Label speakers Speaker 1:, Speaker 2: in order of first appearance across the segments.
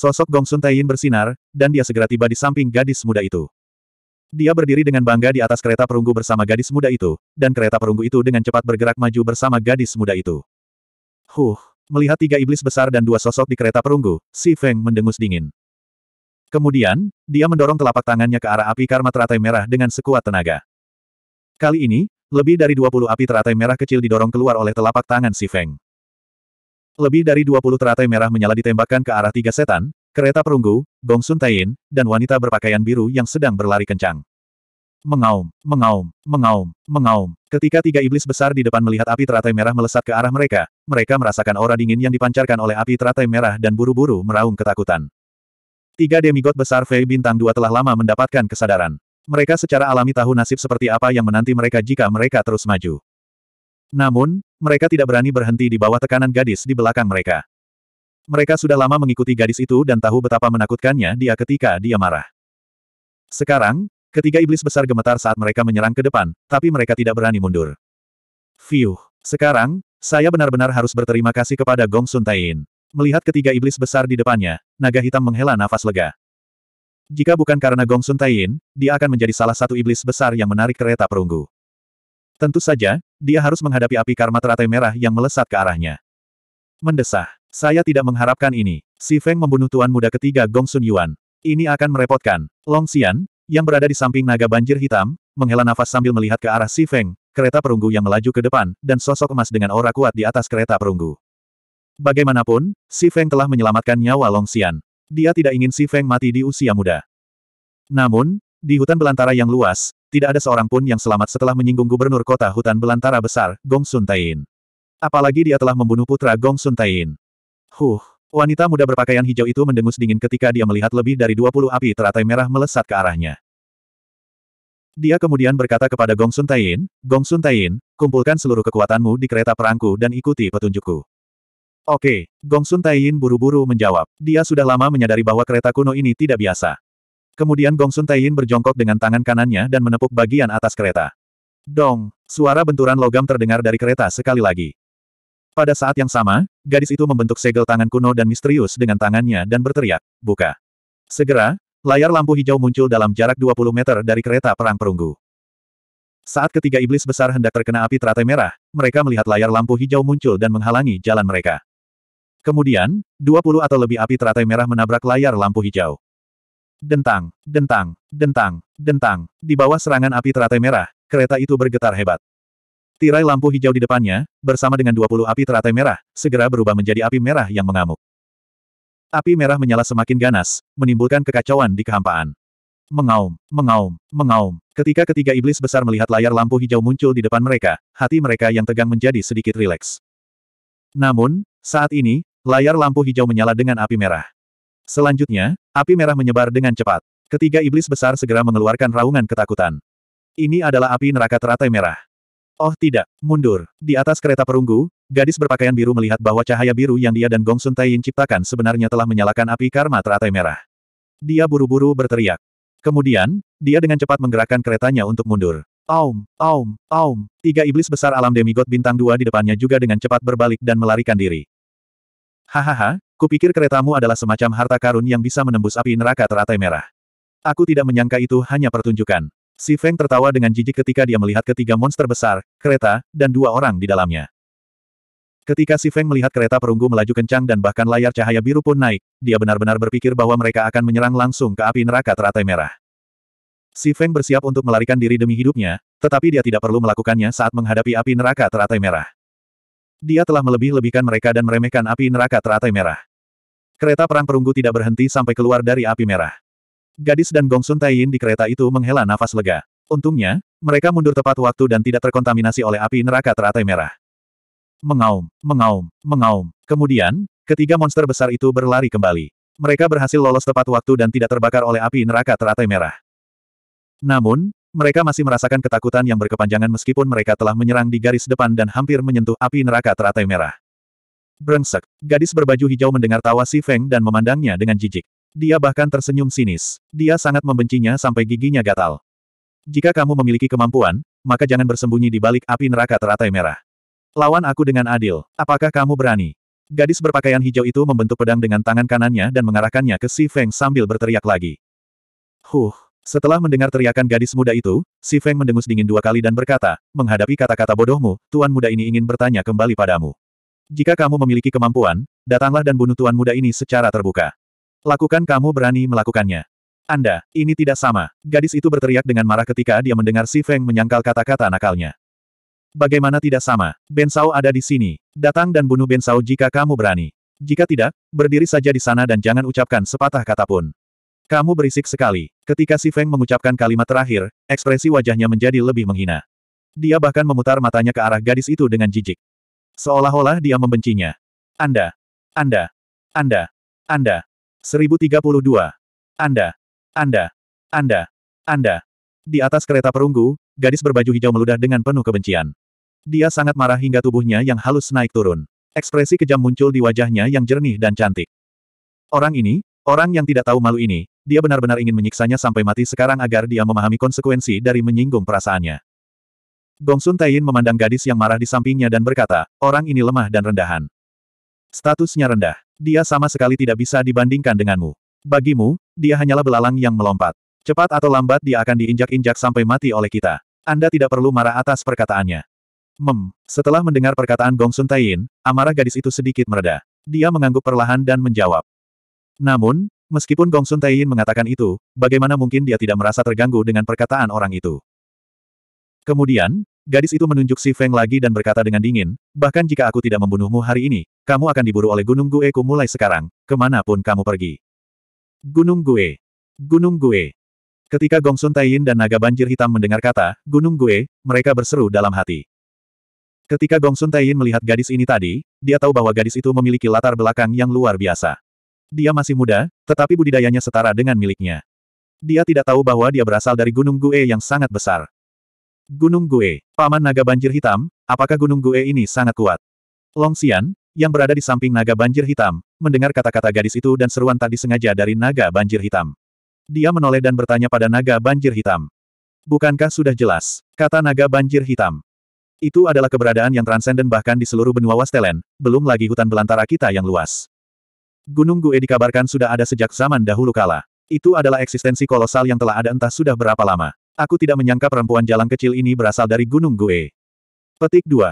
Speaker 1: Sosok Gong Gongsun Taiyin bersinar, dan dia segera tiba di samping gadis muda itu. Dia berdiri dengan bangga di atas kereta perunggu bersama gadis muda itu, dan kereta perunggu itu dengan cepat bergerak maju bersama gadis muda itu. Huh, melihat tiga iblis besar dan dua sosok di kereta perunggu, Si Feng mendengus dingin. Kemudian, dia mendorong telapak tangannya ke arah api karma teratai merah dengan sekuat tenaga. Kali ini, lebih dari 20 api teratai merah kecil didorong keluar oleh telapak tangan Si Feng. Lebih dari 20 teratai merah menyala ditembakkan ke arah tiga setan, kereta perunggu, Gong Sun Tain, dan wanita berpakaian biru yang sedang berlari kencang. Mengaum, mengaum, mengaum, mengaum. Ketika tiga iblis besar di depan melihat api teratai merah melesat ke arah mereka, mereka merasakan aura dingin yang dipancarkan oleh api teratai merah dan buru-buru meraung ketakutan. Tiga demigod besar Fei Bintang Dua telah lama mendapatkan kesadaran. Mereka secara alami tahu nasib seperti apa yang menanti mereka jika mereka terus maju. Namun, mereka tidak berani berhenti di bawah tekanan gadis di belakang mereka. Mereka sudah lama mengikuti gadis itu dan tahu betapa menakutkannya dia ketika dia marah. Sekarang, ketiga iblis besar gemetar saat mereka menyerang ke depan, tapi mereka tidak berani mundur. Fiuh. Sekarang, saya benar-benar harus berterima kasih kepada Gong Sun Taiyin. Melihat ketiga iblis besar di depannya, naga hitam menghela nafas lega. Jika bukan karena Gong Sun Taiyin, dia akan menjadi salah satu iblis besar yang menarik kereta perunggu. Tentu saja, dia harus menghadapi api karma teratai merah yang melesat ke arahnya. Mendesah. Saya tidak mengharapkan ini. Si Feng membunuh tuan muda ketiga Gong Sun Yuan. Ini akan merepotkan. Long Xian, yang berada di samping naga banjir hitam, menghela nafas sambil melihat ke arah Si Feng, kereta perunggu yang melaju ke depan, dan sosok emas dengan aura kuat di atas kereta perunggu. Bagaimanapun, Si Feng telah menyelamatkan nyawa Long Xian. Dia tidak ingin Si Feng mati di usia muda. Namun, di hutan belantara yang luas, tidak ada seorang pun yang selamat setelah menyinggung gubernur kota hutan belantara besar, Gong Sun Tain. Apalagi dia telah membunuh putra Gong Sun Tain. Huh, wanita muda berpakaian hijau itu mendengus dingin ketika dia melihat lebih dari 20 api teratai merah melesat ke arahnya. Dia kemudian berkata kepada Gong Sun Tain, Gong Sun Tain, kumpulkan seluruh kekuatanmu di kereta perangku dan ikuti petunjukku. Oke, Gong Sun Tain buru-buru menjawab. Dia sudah lama menyadari bahwa kereta kuno ini tidak biasa. Kemudian Gongsun Taiyin berjongkok dengan tangan kanannya dan menepuk bagian atas kereta. Dong! Suara benturan logam terdengar dari kereta sekali lagi. Pada saat yang sama, gadis itu membentuk segel tangan kuno dan misterius dengan tangannya dan berteriak, buka. Segera, layar lampu hijau muncul dalam jarak 20 meter dari kereta perang perunggu. Saat ketiga iblis besar hendak terkena api teratai merah, mereka melihat layar lampu hijau muncul dan menghalangi jalan mereka. Kemudian, 20 atau lebih api teratai merah menabrak layar lampu hijau. Dentang, dentang, dentang, dentang. Di bawah serangan api teratai merah, kereta itu bergetar hebat. Tirai lampu hijau di depannya, bersama dengan 20 api teratai merah, segera berubah menjadi api merah yang mengamuk. Api merah menyala semakin ganas, menimbulkan kekacauan di kehampaan. Mengaum, mengaum, mengaum. Ketika ketiga iblis besar melihat layar lampu hijau muncul di depan mereka, hati mereka yang tegang menjadi sedikit rileks. Namun, saat ini, layar lampu hijau menyala dengan api merah. Selanjutnya, api merah menyebar dengan cepat. Ketiga iblis besar segera mengeluarkan raungan ketakutan. Ini adalah api neraka teratai merah. Oh tidak, mundur. Di atas kereta perunggu, gadis berpakaian biru melihat bahwa cahaya biru yang dia dan Gong Sun Taiyin ciptakan sebenarnya telah menyalakan api karma teratai merah. Dia buru-buru berteriak. Kemudian, dia dengan cepat menggerakkan keretanya untuk mundur. Aum, aum, aum. Tiga iblis besar alam demigod bintang dua di depannya juga dengan cepat berbalik dan melarikan diri. Hahaha, Kupikir keretamu adalah semacam harta karun yang bisa menembus api neraka teratai merah. Aku tidak menyangka itu hanya pertunjukan. Si Feng tertawa dengan jijik ketika dia melihat ketiga monster besar, kereta, dan dua orang di dalamnya. Ketika Si Feng melihat kereta perunggu melaju kencang dan bahkan layar cahaya biru pun naik, dia benar-benar berpikir bahwa mereka akan menyerang langsung ke api neraka teratai merah. Si Feng bersiap untuk melarikan diri demi hidupnya, tetapi dia tidak perlu melakukannya saat menghadapi api neraka teratai merah. Dia telah melebih-lebihkan mereka dan meremehkan api neraka teratai merah. Kereta perang perunggu tidak berhenti sampai keluar dari api merah. Gadis dan Gongsun Taiyin di kereta itu menghela nafas lega. Untungnya, mereka mundur tepat waktu dan tidak terkontaminasi oleh api neraka teratai merah. Mengaum, mengaum, mengaum. Kemudian, ketiga monster besar itu berlari kembali. Mereka berhasil lolos tepat waktu dan tidak terbakar oleh api neraka teratai merah. Namun, mereka masih merasakan ketakutan yang berkepanjangan meskipun mereka telah menyerang di garis depan dan hampir menyentuh api neraka teratai merah. Brengsek. Gadis berbaju hijau mendengar tawa Si Feng dan memandangnya dengan jijik. Dia bahkan tersenyum sinis. Dia sangat membencinya sampai giginya gatal. Jika kamu memiliki kemampuan, maka jangan bersembunyi di balik api neraka teratai merah. Lawan aku dengan adil. Apakah kamu berani? Gadis berpakaian hijau itu membentuk pedang dengan tangan kanannya dan mengarahkannya ke Si Feng sambil berteriak lagi. Huh. Setelah mendengar teriakan gadis muda itu, Si Feng mendengus dingin dua kali dan berkata, menghadapi kata-kata bodohmu, tuan muda ini ingin bertanya kembali padamu. Jika kamu memiliki kemampuan, datanglah dan bunuh tuan muda ini secara terbuka. Lakukan kamu berani melakukannya. Anda, ini tidak sama. Gadis itu berteriak dengan marah ketika dia mendengar Si Feng menyangkal kata-kata nakalnya. Bagaimana tidak sama? Ben Bensau ada di sini. Datang dan bunuh Ben Bensau jika kamu berani. Jika tidak, berdiri saja di sana dan jangan ucapkan sepatah kata pun. Kamu berisik sekali. Ketika Si Feng mengucapkan kalimat terakhir, ekspresi wajahnya menjadi lebih menghina. Dia bahkan memutar matanya ke arah gadis itu dengan jijik. Seolah-olah dia membencinya. Anda. Anda. Anda. Anda. 1032. Anda. Anda. Anda. Anda. Di atas kereta perunggu, gadis berbaju hijau meludah dengan penuh kebencian. Dia sangat marah hingga tubuhnya yang halus naik turun. Ekspresi kejam muncul di wajahnya yang jernih dan cantik. Orang ini, orang yang tidak tahu malu ini, dia benar-benar ingin menyiksanya sampai mati sekarang agar dia memahami konsekuensi dari menyinggung perasaannya. Gong Gongsun Taiyin memandang gadis yang marah di sampingnya dan berkata, orang ini lemah dan rendahan. Statusnya rendah. Dia sama sekali tidak bisa dibandingkan denganmu. Bagimu, dia hanyalah belalang yang melompat. Cepat atau lambat dia akan diinjak-injak sampai mati oleh kita. Anda tidak perlu marah atas perkataannya. Mem, setelah mendengar perkataan Gong Gongsun Taiyin, amarah gadis itu sedikit mereda. Dia mengangguk perlahan dan menjawab. Namun, meskipun Gong Gongsun Taiyin mengatakan itu, bagaimana mungkin dia tidak merasa terganggu dengan perkataan orang itu? Kemudian, gadis itu menunjuk Si Feng lagi dan berkata dengan dingin, bahkan jika aku tidak membunuhmu hari ini, kamu akan diburu oleh Gunung Gue ku mulai sekarang, kemanapun kamu pergi. Gunung Gue. Gunung Gue. Ketika Gongsun Taiyin dan naga banjir hitam mendengar kata, Gunung Gue, mereka berseru dalam hati. Ketika Gongsun Taiyin melihat gadis ini tadi, dia tahu bahwa gadis itu memiliki latar belakang yang luar biasa. Dia masih muda, tetapi budidayanya setara dengan miliknya. Dia tidak tahu bahwa dia berasal dari Gunung Gue yang sangat besar. Gunung Gue, Paman Naga Banjir Hitam, apakah Gunung Gue ini sangat kuat? Long Xian, yang berada di samping Naga Banjir Hitam, mendengar kata-kata gadis itu dan seruan tak disengaja dari Naga Banjir Hitam. Dia menoleh dan bertanya pada Naga Banjir Hitam. Bukankah sudah jelas, kata Naga Banjir Hitam. Itu adalah keberadaan yang transenden bahkan di seluruh benua Wastelen, belum lagi hutan belantara kita yang luas. Gunung Gue dikabarkan sudah ada sejak zaman dahulu kala. Itu adalah eksistensi kolosal yang telah ada entah sudah berapa lama. Aku tidak menyangka perempuan jalan kecil ini berasal dari Gunung Gue. Petik 2.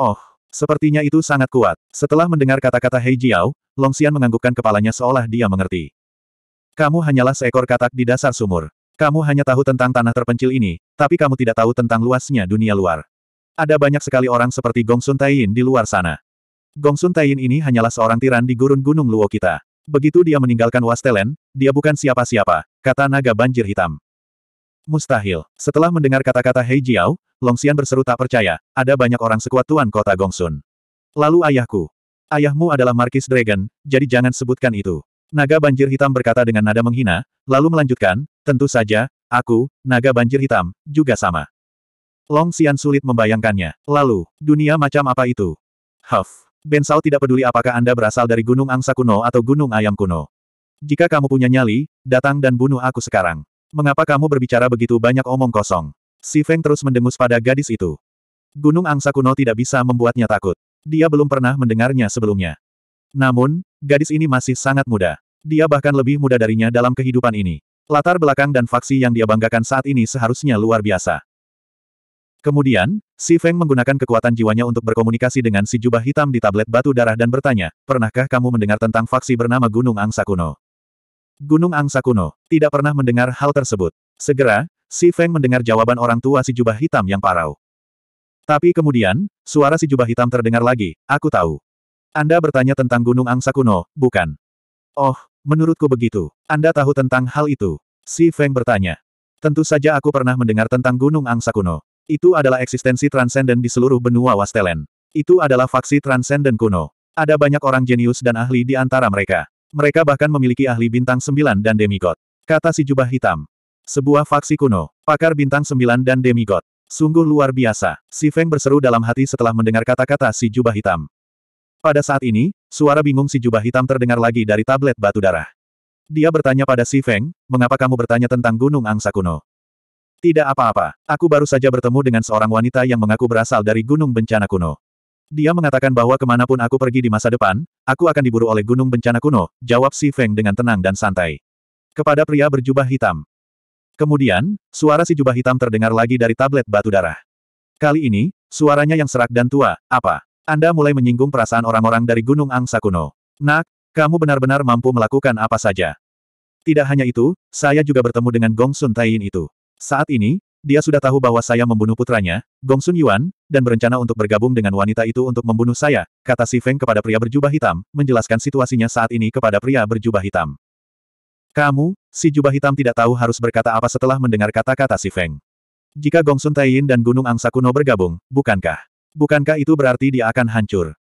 Speaker 1: Oh, sepertinya itu sangat kuat. Setelah mendengar kata-kata Hei Jiao, Long Xian menganggukkan kepalanya seolah dia mengerti. Kamu hanyalah seekor katak di dasar sumur. Kamu hanya tahu tentang tanah terpencil ini, tapi kamu tidak tahu tentang luasnya dunia luar. Ada banyak sekali orang seperti Gong Sun Taiyin di luar sana. Gong Sun Taiyin ini hanyalah seorang tiran di gurun gunung Luo kita. Begitu dia meninggalkan Wastelen, dia bukan siapa-siapa, kata naga banjir hitam. Mustahil. Setelah mendengar kata-kata Hei Jiao, Long Xian berseru tak percaya, ada banyak orang sekuat tuan kota Gongsun. Lalu ayahku. Ayahmu adalah Markis Dragon, jadi jangan sebutkan itu. Naga banjir hitam berkata dengan nada menghina, lalu melanjutkan, tentu saja, aku, naga banjir hitam, juga sama. Long Xian sulit membayangkannya. Lalu, dunia macam apa itu? Huff. Ben Sao tidak peduli apakah Anda berasal dari Gunung Angsa Kuno atau Gunung Ayam Kuno. Jika kamu punya nyali, datang dan bunuh aku sekarang. Mengapa kamu berbicara begitu banyak omong kosong? Si Feng terus mendengus pada gadis itu. Gunung angsa kuno tidak bisa membuatnya takut. Dia belum pernah mendengarnya sebelumnya. Namun, gadis ini masih sangat muda. Dia bahkan lebih muda darinya dalam kehidupan ini. Latar belakang dan faksi yang dia banggakan saat ini seharusnya luar biasa. Kemudian, Si Feng menggunakan kekuatan jiwanya untuk berkomunikasi dengan si jubah hitam di tablet batu darah dan bertanya, Pernahkah kamu mendengar tentang faksi bernama Gunung Angsa Kuno? Gunung Angsa Kuno. Tidak pernah mendengar hal tersebut. Segera, Si Feng mendengar jawaban orang tua si jubah hitam yang parau. Tapi kemudian, suara si jubah hitam terdengar lagi, aku tahu. Anda bertanya tentang Gunung Angsa Kuno, bukan? Oh, menurutku begitu. Anda tahu tentang hal itu? Si Feng bertanya. Tentu saja aku pernah mendengar tentang Gunung Angsa Kuno. Itu adalah eksistensi transenden di seluruh benua Wastelen. Itu adalah faksi transenden kuno. Ada banyak orang jenius dan ahli di antara mereka. Mereka bahkan memiliki ahli bintang sembilan dan demigod. Kata si jubah hitam. Sebuah faksi kuno. Pakar bintang sembilan dan demigod. Sungguh luar biasa. Si Feng berseru dalam hati setelah mendengar kata-kata si jubah hitam. Pada saat ini, suara bingung si jubah hitam terdengar lagi dari tablet batu darah. Dia bertanya pada si Feng, mengapa kamu bertanya tentang gunung angsa kuno? Tidak apa-apa, aku baru saja bertemu dengan seorang wanita yang mengaku berasal dari gunung bencana kuno. Dia mengatakan bahwa kemanapun aku pergi di masa depan, aku akan diburu oleh gunung bencana kuno, jawab Si Feng dengan tenang dan santai. Kepada pria berjubah hitam. Kemudian, suara si jubah hitam terdengar lagi dari tablet batu darah. Kali ini, suaranya yang serak dan tua, apa? Anda mulai menyinggung perasaan orang-orang dari Gunung Angsa Kuno. Nak, kamu benar-benar mampu melakukan apa saja. Tidak hanya itu, saya juga bertemu dengan Gong Sun Taiyin itu. Saat ini, dia sudah tahu bahwa saya membunuh putranya, Gong Sun Yuan, dan berencana untuk bergabung dengan wanita itu untuk membunuh saya, kata Si Feng kepada pria berjubah hitam, menjelaskan situasinya saat ini kepada pria berjubah hitam. Kamu, si jubah hitam tidak tahu harus berkata apa setelah mendengar kata-kata Si Feng. Jika Gong Sun Taiyin dan Gunung Angsa Kuno bergabung, bukankah? Bukankah itu berarti dia akan hancur?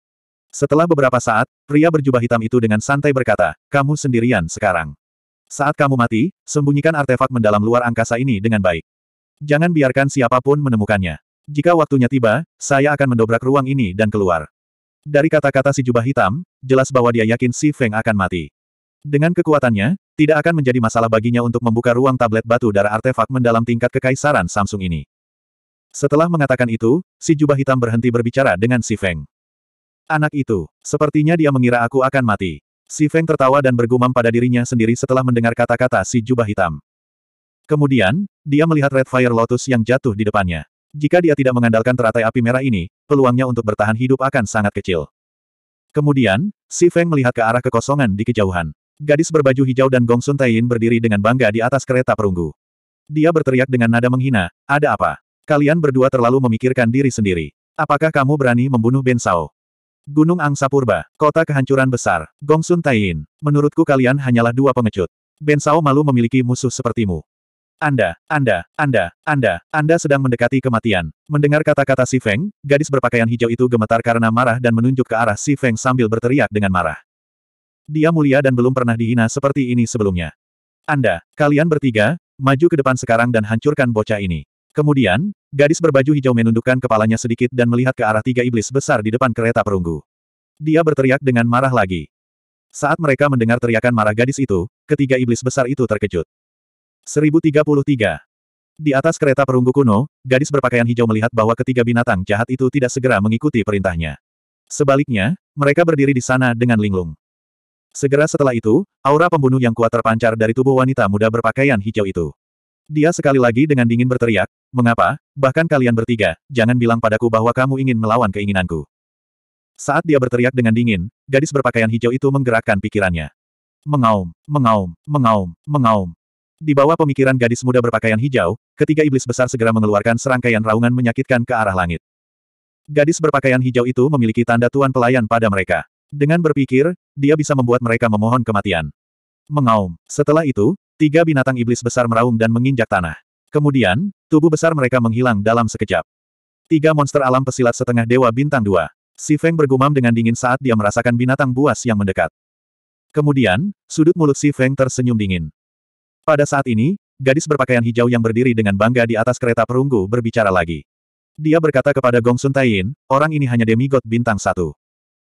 Speaker 1: Setelah beberapa saat, pria berjubah hitam itu dengan santai berkata, kamu sendirian sekarang. Saat kamu mati, sembunyikan artefak mendalam luar angkasa ini dengan baik. Jangan biarkan siapapun menemukannya. Jika waktunya tiba, saya akan mendobrak ruang ini dan keluar. Dari kata-kata si jubah hitam, jelas bahwa dia yakin si Feng akan mati. Dengan kekuatannya, tidak akan menjadi masalah baginya untuk membuka ruang tablet batu darah artefak mendalam tingkat kekaisaran Samsung ini. Setelah mengatakan itu, si jubah hitam berhenti berbicara dengan si Feng. Anak itu, sepertinya dia mengira aku akan mati. Si Feng tertawa dan bergumam pada dirinya sendiri setelah mendengar kata-kata si jubah hitam. Kemudian, dia melihat Red Fire Lotus yang jatuh di depannya. Jika dia tidak mengandalkan teratai api merah ini, peluangnya untuk bertahan hidup akan sangat kecil. Kemudian, Si Feng melihat ke arah kekosongan di kejauhan. Gadis berbaju hijau dan Gong Sun Taiyin berdiri dengan bangga di atas kereta perunggu. Dia berteriak dengan nada menghina, ada apa? Kalian berdua terlalu memikirkan diri sendiri. Apakah kamu berani membunuh Ben Sao? Gunung Angsa Purba, kota kehancuran besar, Gong Sun Taiyin. Menurutku kalian hanyalah dua pengecut. Ben Sao malu memiliki musuh sepertimu. Anda, Anda, Anda, Anda, Anda sedang mendekati kematian. Mendengar kata-kata Si Feng, gadis berpakaian hijau itu gemetar karena marah dan menunjuk ke arah Si Feng sambil berteriak dengan marah. Dia mulia dan belum pernah dihina seperti ini sebelumnya. Anda, kalian bertiga, maju ke depan sekarang dan hancurkan bocah ini. Kemudian, gadis berbaju hijau menundukkan kepalanya sedikit dan melihat ke arah tiga iblis besar di depan kereta perunggu. Dia berteriak dengan marah lagi. Saat mereka mendengar teriakan marah gadis itu, ketiga iblis besar itu terkejut. 1033. Di atas kereta perunggu kuno, gadis berpakaian hijau melihat bahwa ketiga binatang jahat itu tidak segera mengikuti perintahnya. Sebaliknya, mereka berdiri di sana dengan linglung. Segera setelah itu, aura pembunuh yang kuat terpancar dari tubuh wanita muda berpakaian hijau itu. Dia sekali lagi dengan dingin berteriak, mengapa, bahkan kalian bertiga, jangan bilang padaku bahwa kamu ingin melawan keinginanku. Saat dia berteriak dengan dingin, gadis berpakaian hijau itu menggerakkan pikirannya. Mengaum, mengaum, mengaum, mengaum. Di bawah pemikiran gadis muda berpakaian hijau, ketiga iblis besar segera mengeluarkan serangkaian raungan menyakitkan ke arah langit. Gadis berpakaian hijau itu memiliki tanda tuan pelayan pada mereka. Dengan berpikir, dia bisa membuat mereka memohon kematian. Mengaum. Setelah itu, tiga binatang iblis besar meraung dan menginjak tanah. Kemudian, tubuh besar mereka menghilang dalam sekejap. Tiga monster alam pesilat setengah dewa bintang dua. Si Feng bergumam dengan dingin saat dia merasakan binatang buas yang mendekat. Kemudian, sudut mulut Si Feng tersenyum dingin. Pada saat ini, gadis berpakaian hijau yang berdiri dengan bangga di atas kereta perunggu berbicara lagi. Dia berkata kepada Gong Sun Taiyin, orang ini hanya demigod bintang satu.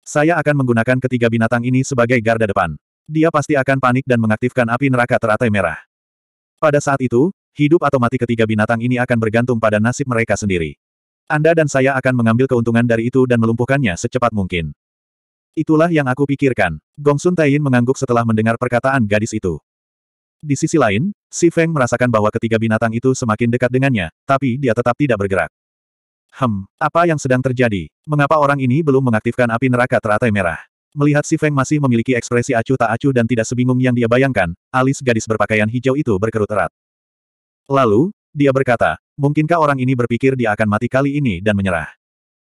Speaker 1: Saya akan menggunakan ketiga binatang ini sebagai garda depan. Dia pasti akan panik dan mengaktifkan api neraka teratai merah. Pada saat itu, hidup atau mati ketiga binatang ini akan bergantung pada nasib mereka sendiri. Anda dan saya akan mengambil keuntungan dari itu dan melumpuhkannya secepat mungkin. Itulah yang aku pikirkan. Gong Sun Taiyin mengangguk setelah mendengar perkataan gadis itu. Di sisi lain, Si Feng merasakan bahwa ketiga binatang itu semakin dekat dengannya, tapi dia tetap tidak bergerak. Hem, apa yang sedang terjadi? Mengapa orang ini belum mengaktifkan api neraka teratai merah? Melihat si Feng masih memiliki ekspresi acuh tak acuh dan tidak sebingung yang dia bayangkan, alis gadis berpakaian hijau itu berkerut erat. Lalu, dia berkata, mungkinkah orang ini berpikir dia akan mati kali ini dan menyerah?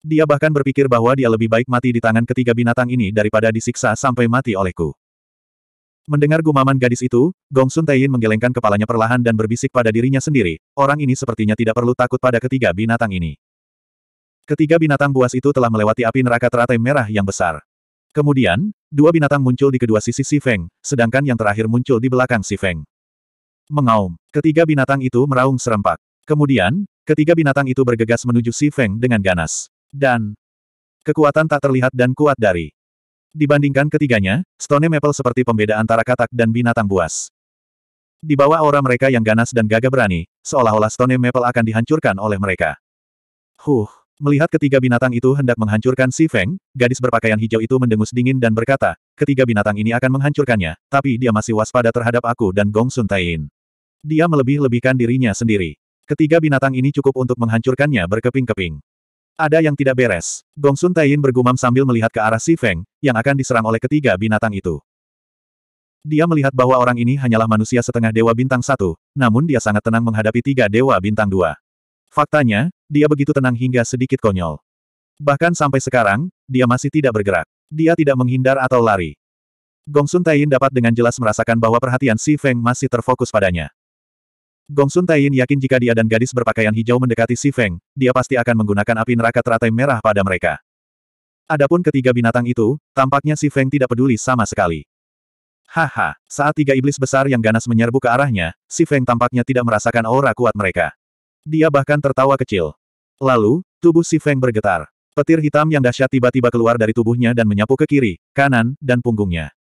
Speaker 1: Dia bahkan berpikir bahwa dia lebih baik mati di tangan ketiga binatang ini daripada disiksa sampai mati olehku. Mendengar gumaman gadis itu, Gong Sun Taiyin menggelengkan kepalanya perlahan dan berbisik pada dirinya sendiri, orang ini sepertinya tidak perlu takut pada ketiga binatang ini. Ketiga binatang buas itu telah melewati api neraka teratai merah yang besar. Kemudian, dua binatang muncul di kedua sisi Si Feng, sedangkan yang terakhir muncul di belakang Si Feng. Mengaum, ketiga binatang itu meraung serempak. Kemudian, ketiga binatang itu bergegas menuju Si Feng dengan ganas. Dan, kekuatan tak terlihat dan kuat dari Dibandingkan ketiganya, Stone Maple seperti pembeda antara katak dan binatang buas. Di bawah aura mereka yang ganas dan gagah berani, seolah-olah Stone Maple akan dihancurkan oleh mereka. Huh, melihat ketiga binatang itu hendak menghancurkan si Feng, gadis berpakaian hijau itu mendengus dingin dan berkata, ketiga binatang ini akan menghancurkannya, tapi dia masih waspada terhadap aku dan Gong Sun Taiyin. Dia melebih-lebihkan dirinya sendiri. Ketiga binatang ini cukup untuk menghancurkannya berkeping-keping. Ada yang tidak beres. Gong Sun Taiyin bergumam sambil melihat ke arah Si Feng, yang akan diserang oleh ketiga binatang itu. Dia melihat bahwa orang ini hanyalah manusia setengah dewa bintang satu, namun dia sangat tenang menghadapi tiga dewa bintang dua. Faktanya, dia begitu tenang hingga sedikit konyol. Bahkan sampai sekarang, dia masih tidak bergerak. Dia tidak menghindar atau lari. Gong Sun Taiyin dapat dengan jelas merasakan bahwa perhatian Si Feng masih terfokus padanya. Gongsun Taiyin yakin jika dia dan gadis berpakaian hijau mendekati Si Feng, dia pasti akan menggunakan api neraka teratai merah pada mereka. Adapun ketiga binatang itu, tampaknya Si Feng tidak peduli sama sekali. Haha, saat tiga iblis besar yang ganas menyerbu ke arahnya, Si Feng tampaknya tidak merasakan aura kuat mereka. Dia bahkan tertawa kecil. Lalu, tubuh Si Feng bergetar. Petir hitam yang dahsyat tiba-tiba keluar dari tubuhnya dan menyapu ke kiri, kanan, dan punggungnya.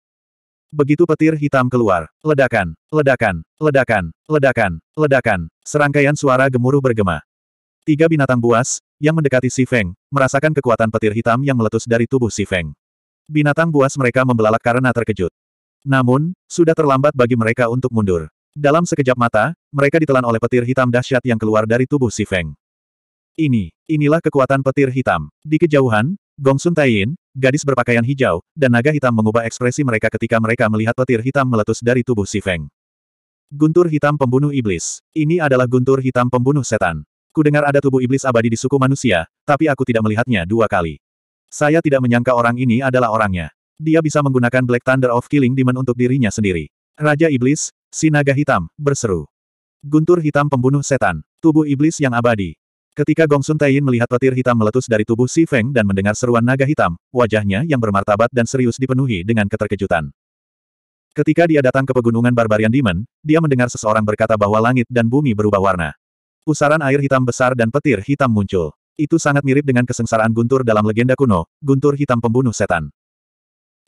Speaker 1: Begitu petir hitam keluar, ledakan, ledakan, ledakan, ledakan, ledakan, serangkaian suara gemuruh bergema. Tiga binatang buas, yang mendekati Si Feng, merasakan kekuatan petir hitam yang meletus dari tubuh Si Feng. Binatang buas mereka membelalak karena terkejut. Namun, sudah terlambat bagi mereka untuk mundur. Dalam sekejap mata, mereka ditelan oleh petir hitam dahsyat yang keluar dari tubuh Si Feng. Ini, inilah kekuatan petir hitam. Di kejauhan, Gongsun Taiyin, gadis berpakaian hijau, dan naga hitam mengubah ekspresi mereka ketika mereka melihat petir hitam meletus dari tubuh si Feng. Guntur hitam pembunuh iblis. Ini adalah guntur hitam pembunuh setan. Kudengar ada tubuh iblis abadi di suku manusia, tapi aku tidak melihatnya dua kali. Saya tidak menyangka orang ini adalah orangnya. Dia bisa menggunakan Black Thunder of Killing Demon untuk dirinya sendiri. Raja Iblis, si naga hitam, berseru. Guntur hitam pembunuh setan, tubuh iblis yang abadi. Ketika Gong Sun Taiyin melihat petir hitam meletus dari tubuh Si Feng dan mendengar seruan naga hitam, wajahnya yang bermartabat dan serius dipenuhi dengan keterkejutan. Ketika dia datang ke pegunungan Barbarian Demon, dia mendengar seseorang berkata bahwa langit dan bumi berubah warna. Pusaran air hitam besar dan petir hitam muncul. Itu sangat mirip dengan kesengsaraan guntur dalam legenda kuno, guntur hitam pembunuh setan.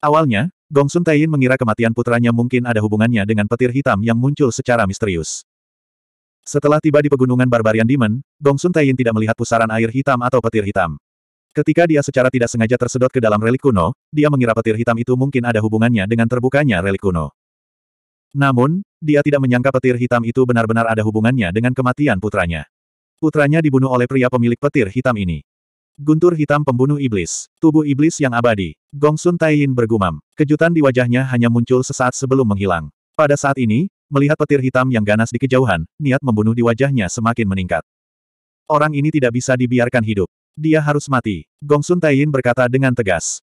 Speaker 1: Awalnya, Gong Sun Taiyin mengira kematian putranya mungkin ada hubungannya dengan petir hitam yang muncul secara misterius. Setelah tiba di pegunungan Barbarian Demon, Gongsun Taiyin tidak melihat pusaran air hitam atau petir hitam. Ketika dia secara tidak sengaja tersedot ke dalam relik kuno, dia mengira petir hitam itu mungkin ada hubungannya dengan terbukanya relik kuno. Namun, dia tidak menyangka petir hitam itu benar-benar ada hubungannya dengan kematian putranya. Putranya dibunuh oleh pria pemilik petir hitam ini. Guntur hitam pembunuh iblis. Tubuh iblis yang abadi. Gongsun Taiyin bergumam. Kejutan di wajahnya hanya muncul sesaat sebelum menghilang. Pada saat ini, Melihat petir hitam yang ganas di kejauhan, niat membunuh di wajahnya semakin meningkat. Orang ini tidak bisa dibiarkan hidup. Dia harus mati. Gong Sun Taiyin berkata dengan tegas.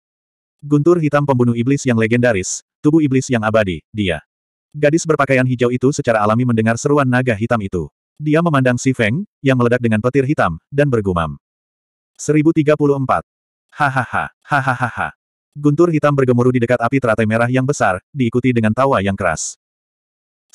Speaker 1: Guntur hitam pembunuh iblis yang legendaris, tubuh iblis yang abadi, dia. Gadis berpakaian hijau itu secara alami mendengar seruan naga hitam itu. Dia memandang si Feng, yang meledak dengan petir hitam, dan bergumam. 1034. Hahaha, hahaha. Guntur hitam bergemuruh di dekat api teratai merah yang besar, diikuti dengan tawa yang keras.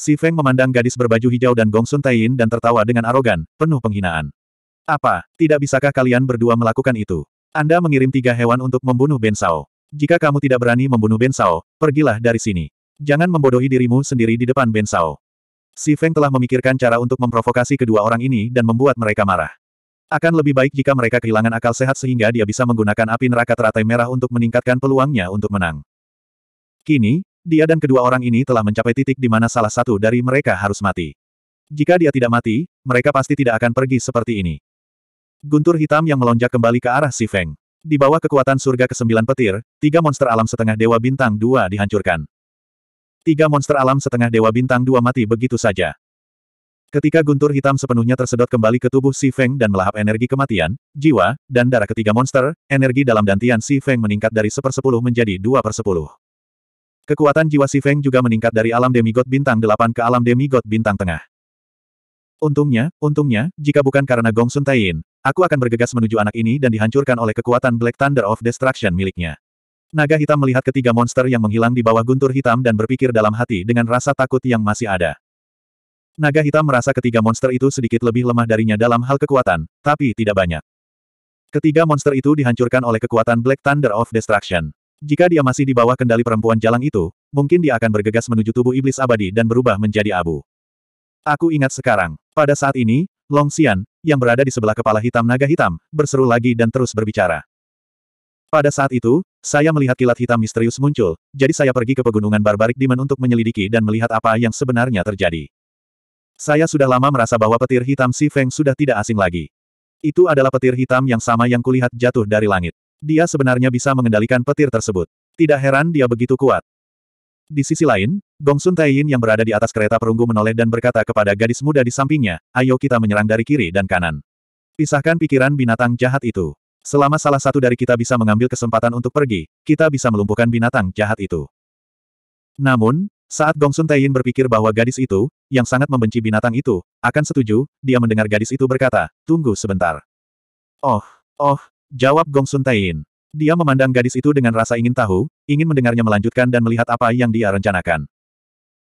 Speaker 1: Si Feng memandang gadis berbaju hijau dan Gong Sun Taiyin dan tertawa dengan arogan, penuh penghinaan. Apa, tidak bisakah kalian berdua melakukan itu? Anda mengirim tiga hewan untuk membunuh Ben Sao. Jika kamu tidak berani membunuh Ben Sao, pergilah dari sini. Jangan membodohi dirimu sendiri di depan Ben Sao. Si Feng telah memikirkan cara untuk memprovokasi kedua orang ini dan membuat mereka marah. Akan lebih baik jika mereka kehilangan akal sehat sehingga dia bisa menggunakan api neraka teratai merah untuk meningkatkan peluangnya untuk menang. Kini, dia dan kedua orang ini telah mencapai titik di mana salah satu dari mereka harus mati. Jika dia tidak mati, mereka pasti tidak akan pergi seperti ini. Guntur hitam yang melonjak kembali ke arah Si Feng. Di bawah kekuatan surga kesembilan petir, tiga monster alam setengah dewa bintang dua dihancurkan. Tiga monster alam setengah dewa bintang dua mati begitu saja. Ketika guntur hitam sepenuhnya tersedot kembali ke tubuh Si Feng dan melahap energi kematian, jiwa, dan darah ketiga monster, energi dalam dantian Si Feng meningkat dari sepersepuluh menjadi dua persepuluh. Kekuatan jiwa Si Feng juga meningkat dari alam demigod bintang delapan ke alam demigod bintang tengah. Untungnya, untungnya, jika bukan karena Gong Sun Taiyin, aku akan bergegas menuju anak ini dan dihancurkan oleh kekuatan Black Thunder of Destruction miliknya. Naga hitam melihat ketiga monster yang menghilang di bawah guntur hitam dan berpikir dalam hati dengan rasa takut yang masih ada. Naga hitam merasa ketiga monster itu sedikit lebih lemah darinya dalam hal kekuatan, tapi tidak banyak. Ketiga monster itu dihancurkan oleh kekuatan Black Thunder of Destruction. Jika dia masih di bawah kendali perempuan jalang itu, mungkin dia akan bergegas menuju tubuh iblis abadi dan berubah menjadi abu. Aku ingat sekarang. Pada saat ini, Long Xian, yang berada di sebelah kepala hitam naga hitam, berseru lagi dan terus berbicara. Pada saat itu, saya melihat kilat hitam misterius muncul, jadi saya pergi ke pegunungan barbarik Demon untuk menyelidiki dan melihat apa yang sebenarnya terjadi. Saya sudah lama merasa bahwa petir hitam Si Feng sudah tidak asing lagi. Itu adalah petir hitam yang sama yang kulihat jatuh dari langit. Dia sebenarnya bisa mengendalikan petir tersebut. Tidak heran dia begitu kuat. Di sisi lain, Gongsun Taiyin yang berada di atas kereta perunggu menoleh dan berkata kepada gadis muda di sampingnya, ayo kita menyerang dari kiri dan kanan. Pisahkan pikiran binatang jahat itu. Selama salah satu dari kita bisa mengambil kesempatan untuk pergi, kita bisa melumpuhkan binatang jahat itu. Namun, saat Gongsun Taiyin berpikir bahwa gadis itu, yang sangat membenci binatang itu, akan setuju, dia mendengar gadis itu berkata, tunggu sebentar. Oh, oh, Jawab Gong Sun Taiyin. Dia memandang gadis itu dengan rasa ingin tahu, ingin mendengarnya melanjutkan dan melihat apa yang dia rencanakan.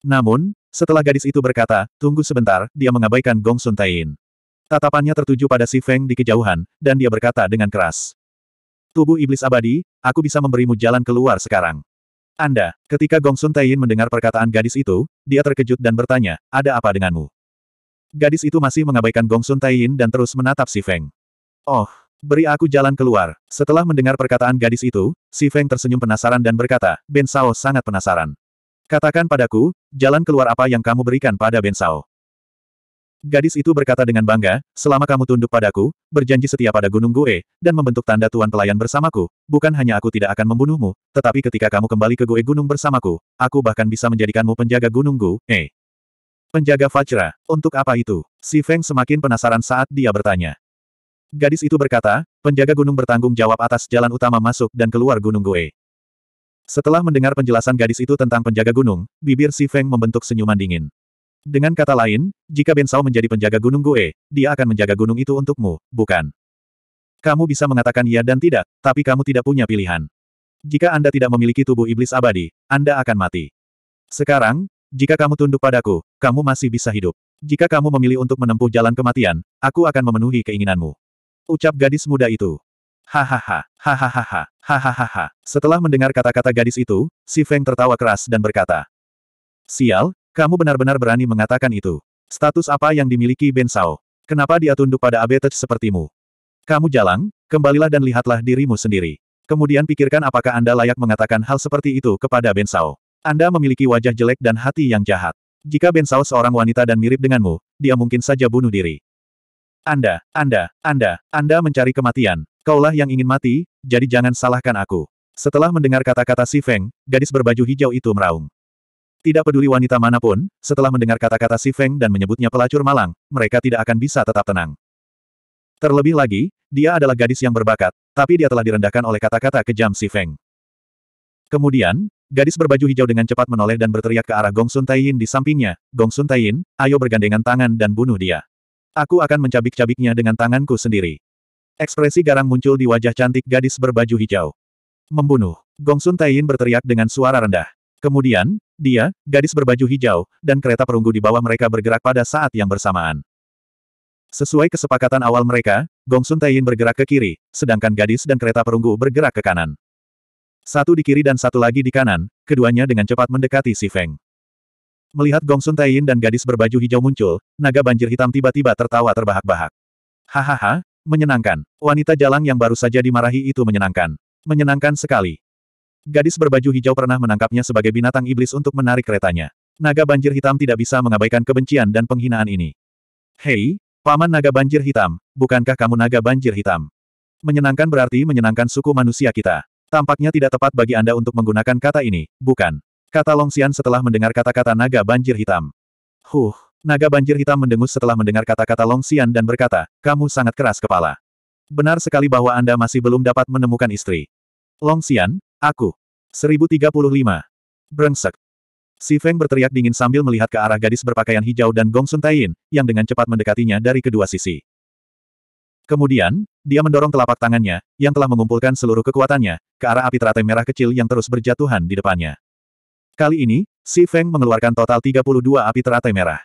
Speaker 1: Namun, setelah gadis itu berkata, tunggu sebentar, dia mengabaikan Gong Sun Taiyin. Tatapannya tertuju pada si Feng di kejauhan, dan dia berkata dengan keras. Tubuh iblis abadi, aku bisa memberimu jalan keluar sekarang. Anda, ketika Gong Sun Taiyin mendengar perkataan gadis itu, dia terkejut dan bertanya, ada apa denganmu? Gadis itu masih mengabaikan Gong Sun Taiyin dan terus menatap si Feng. Oh, Beri aku jalan keluar. Setelah mendengar perkataan gadis itu, Si Feng tersenyum penasaran dan berkata, Ben Sao sangat penasaran. Katakan padaku, jalan keluar apa yang kamu berikan pada Ben Sao? Gadis itu berkata dengan bangga, selama kamu tunduk padaku, berjanji setia pada Gunung Gue, dan membentuk tanda Tuan Pelayan bersamaku, bukan hanya aku tidak akan membunuhmu, tetapi ketika kamu kembali ke Gue Gunung bersamaku, aku bahkan bisa menjadikanmu penjaga Gunung Gue. Eh. Penjaga Fajra, untuk apa itu? Si Feng semakin penasaran saat dia bertanya. Gadis itu berkata, penjaga gunung bertanggung jawab atas jalan utama masuk dan keluar gunung Gue. Setelah mendengar penjelasan gadis itu tentang penjaga gunung, bibir Si Feng membentuk senyuman dingin. Dengan kata lain, jika Ben Sao menjadi penjaga gunung Gue, dia akan menjaga gunung itu untukmu, bukan? Kamu bisa mengatakan iya dan tidak, tapi kamu tidak punya pilihan. Jika Anda tidak memiliki tubuh iblis abadi, Anda akan mati. Sekarang, jika kamu tunduk padaku, kamu masih bisa hidup. Jika kamu memilih untuk menempuh jalan kematian, aku akan memenuhi keinginanmu ucap gadis muda itu. Hahaha, hahaha, hahaha. Setelah mendengar kata-kata gadis itu, si Feng tertawa keras dan berkata. Sial, kamu benar-benar berani mengatakan itu. Status apa yang dimiliki Ben Sao? Kenapa dia tunduk pada abetet sepertimu? Kamu jalang, kembalilah dan lihatlah dirimu sendiri. Kemudian pikirkan apakah Anda layak mengatakan hal seperti itu kepada Ben Sao. Anda memiliki wajah jelek dan hati yang jahat. Jika Ben Sao seorang wanita dan mirip denganmu, dia mungkin saja bunuh diri. Anda, Anda, Anda, Anda mencari kematian. Kaulah yang ingin mati, jadi jangan salahkan aku. Setelah mendengar kata-kata Si Feng, gadis berbaju hijau itu meraung. Tidak peduli wanita manapun, setelah mendengar kata-kata Si Feng dan menyebutnya pelacur malang, mereka tidak akan bisa tetap tenang. Terlebih lagi, dia adalah gadis yang berbakat, tapi dia telah direndahkan oleh kata-kata kejam Si Feng. Kemudian, Gadis berbaju hijau dengan cepat menoleh dan berteriak ke arah Gong Sun Taiyin di sampingnya, Gong Sun Taiyin, ayo bergandengan tangan dan bunuh dia. Aku akan mencabik-cabiknya dengan tanganku sendiri. Ekspresi garang muncul di wajah cantik gadis berbaju hijau. Membunuh. Gong Gongsun Taiyin berteriak dengan suara rendah. Kemudian, dia, gadis berbaju hijau, dan kereta perunggu di bawah mereka bergerak pada saat yang bersamaan. Sesuai kesepakatan awal mereka, Gong Gongsun Taiyin bergerak ke kiri, sedangkan gadis dan kereta perunggu bergerak ke kanan. Satu di kiri dan satu lagi di kanan, keduanya dengan cepat mendekati Si Feng. Melihat Gong Sun Taiyin dan gadis berbaju hijau muncul, naga banjir hitam tiba-tiba tertawa terbahak-bahak. Hahaha, menyenangkan. Wanita jalang yang baru saja dimarahi itu menyenangkan. Menyenangkan sekali. Gadis berbaju hijau pernah menangkapnya sebagai binatang iblis untuk menarik keretanya. Naga banjir hitam tidak bisa mengabaikan kebencian dan penghinaan ini. Hei, paman naga banjir hitam, bukankah kamu naga banjir hitam? Menyenangkan berarti menyenangkan suku manusia kita. Tampaknya tidak tepat bagi Anda untuk menggunakan kata ini, bukan? Kata Long Xian setelah mendengar kata-kata naga banjir hitam. Huh, naga banjir hitam mendengus setelah mendengar kata-kata Long Xian dan berkata, kamu sangat keras kepala. Benar sekali bahwa Anda masih belum dapat menemukan istri. Long Xian, aku. 1035. Brengsek. Si Feng berteriak dingin sambil melihat ke arah gadis berpakaian hijau dan Gong Sun Taiyin, yang dengan cepat mendekatinya dari kedua sisi. Kemudian, dia mendorong telapak tangannya, yang telah mengumpulkan seluruh kekuatannya, ke arah api teratai merah kecil yang terus berjatuhan di depannya. Kali ini, Si Feng mengeluarkan total 32 api teratai merah.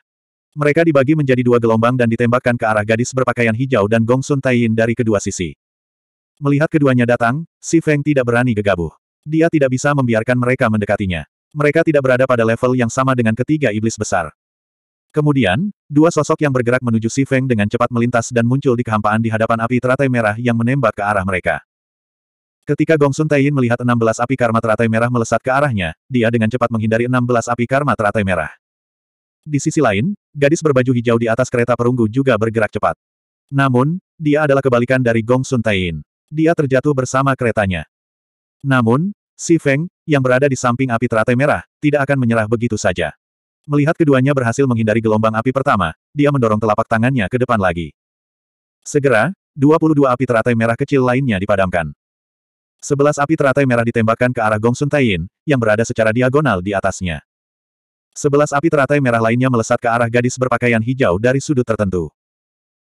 Speaker 1: Mereka dibagi menjadi dua gelombang dan ditembakkan ke arah gadis berpakaian hijau dan Gong Sun Taiyin dari kedua sisi. Melihat keduanya datang, Si Feng tidak berani gegabah. Dia tidak bisa membiarkan mereka mendekatinya. Mereka tidak berada pada level yang sama dengan ketiga iblis besar. Kemudian, dua sosok yang bergerak menuju Si Feng dengan cepat melintas dan muncul di kehampaan di hadapan api teratai merah yang menembak ke arah mereka. Ketika Gongsun Taiyin melihat 16 api karma teratai merah melesat ke arahnya, dia dengan cepat menghindari 16 api karma teratai merah. Di sisi lain, gadis berbaju hijau di atas kereta perunggu juga bergerak cepat. Namun, dia adalah kebalikan dari Gongsun Taiyin. Dia terjatuh bersama keretanya. Namun, Si Feng, yang berada di samping api teratai merah, tidak akan menyerah begitu saja. Melihat keduanya berhasil menghindari gelombang api pertama, dia mendorong telapak tangannya ke depan lagi. Segera, 22 api teratai merah kecil lainnya dipadamkan. Sebelas api teratai merah ditembakkan ke arah Gongsun Sun Taiyin, yang berada secara diagonal di atasnya. Sebelas api teratai merah lainnya melesat ke arah gadis berpakaian hijau dari sudut tertentu.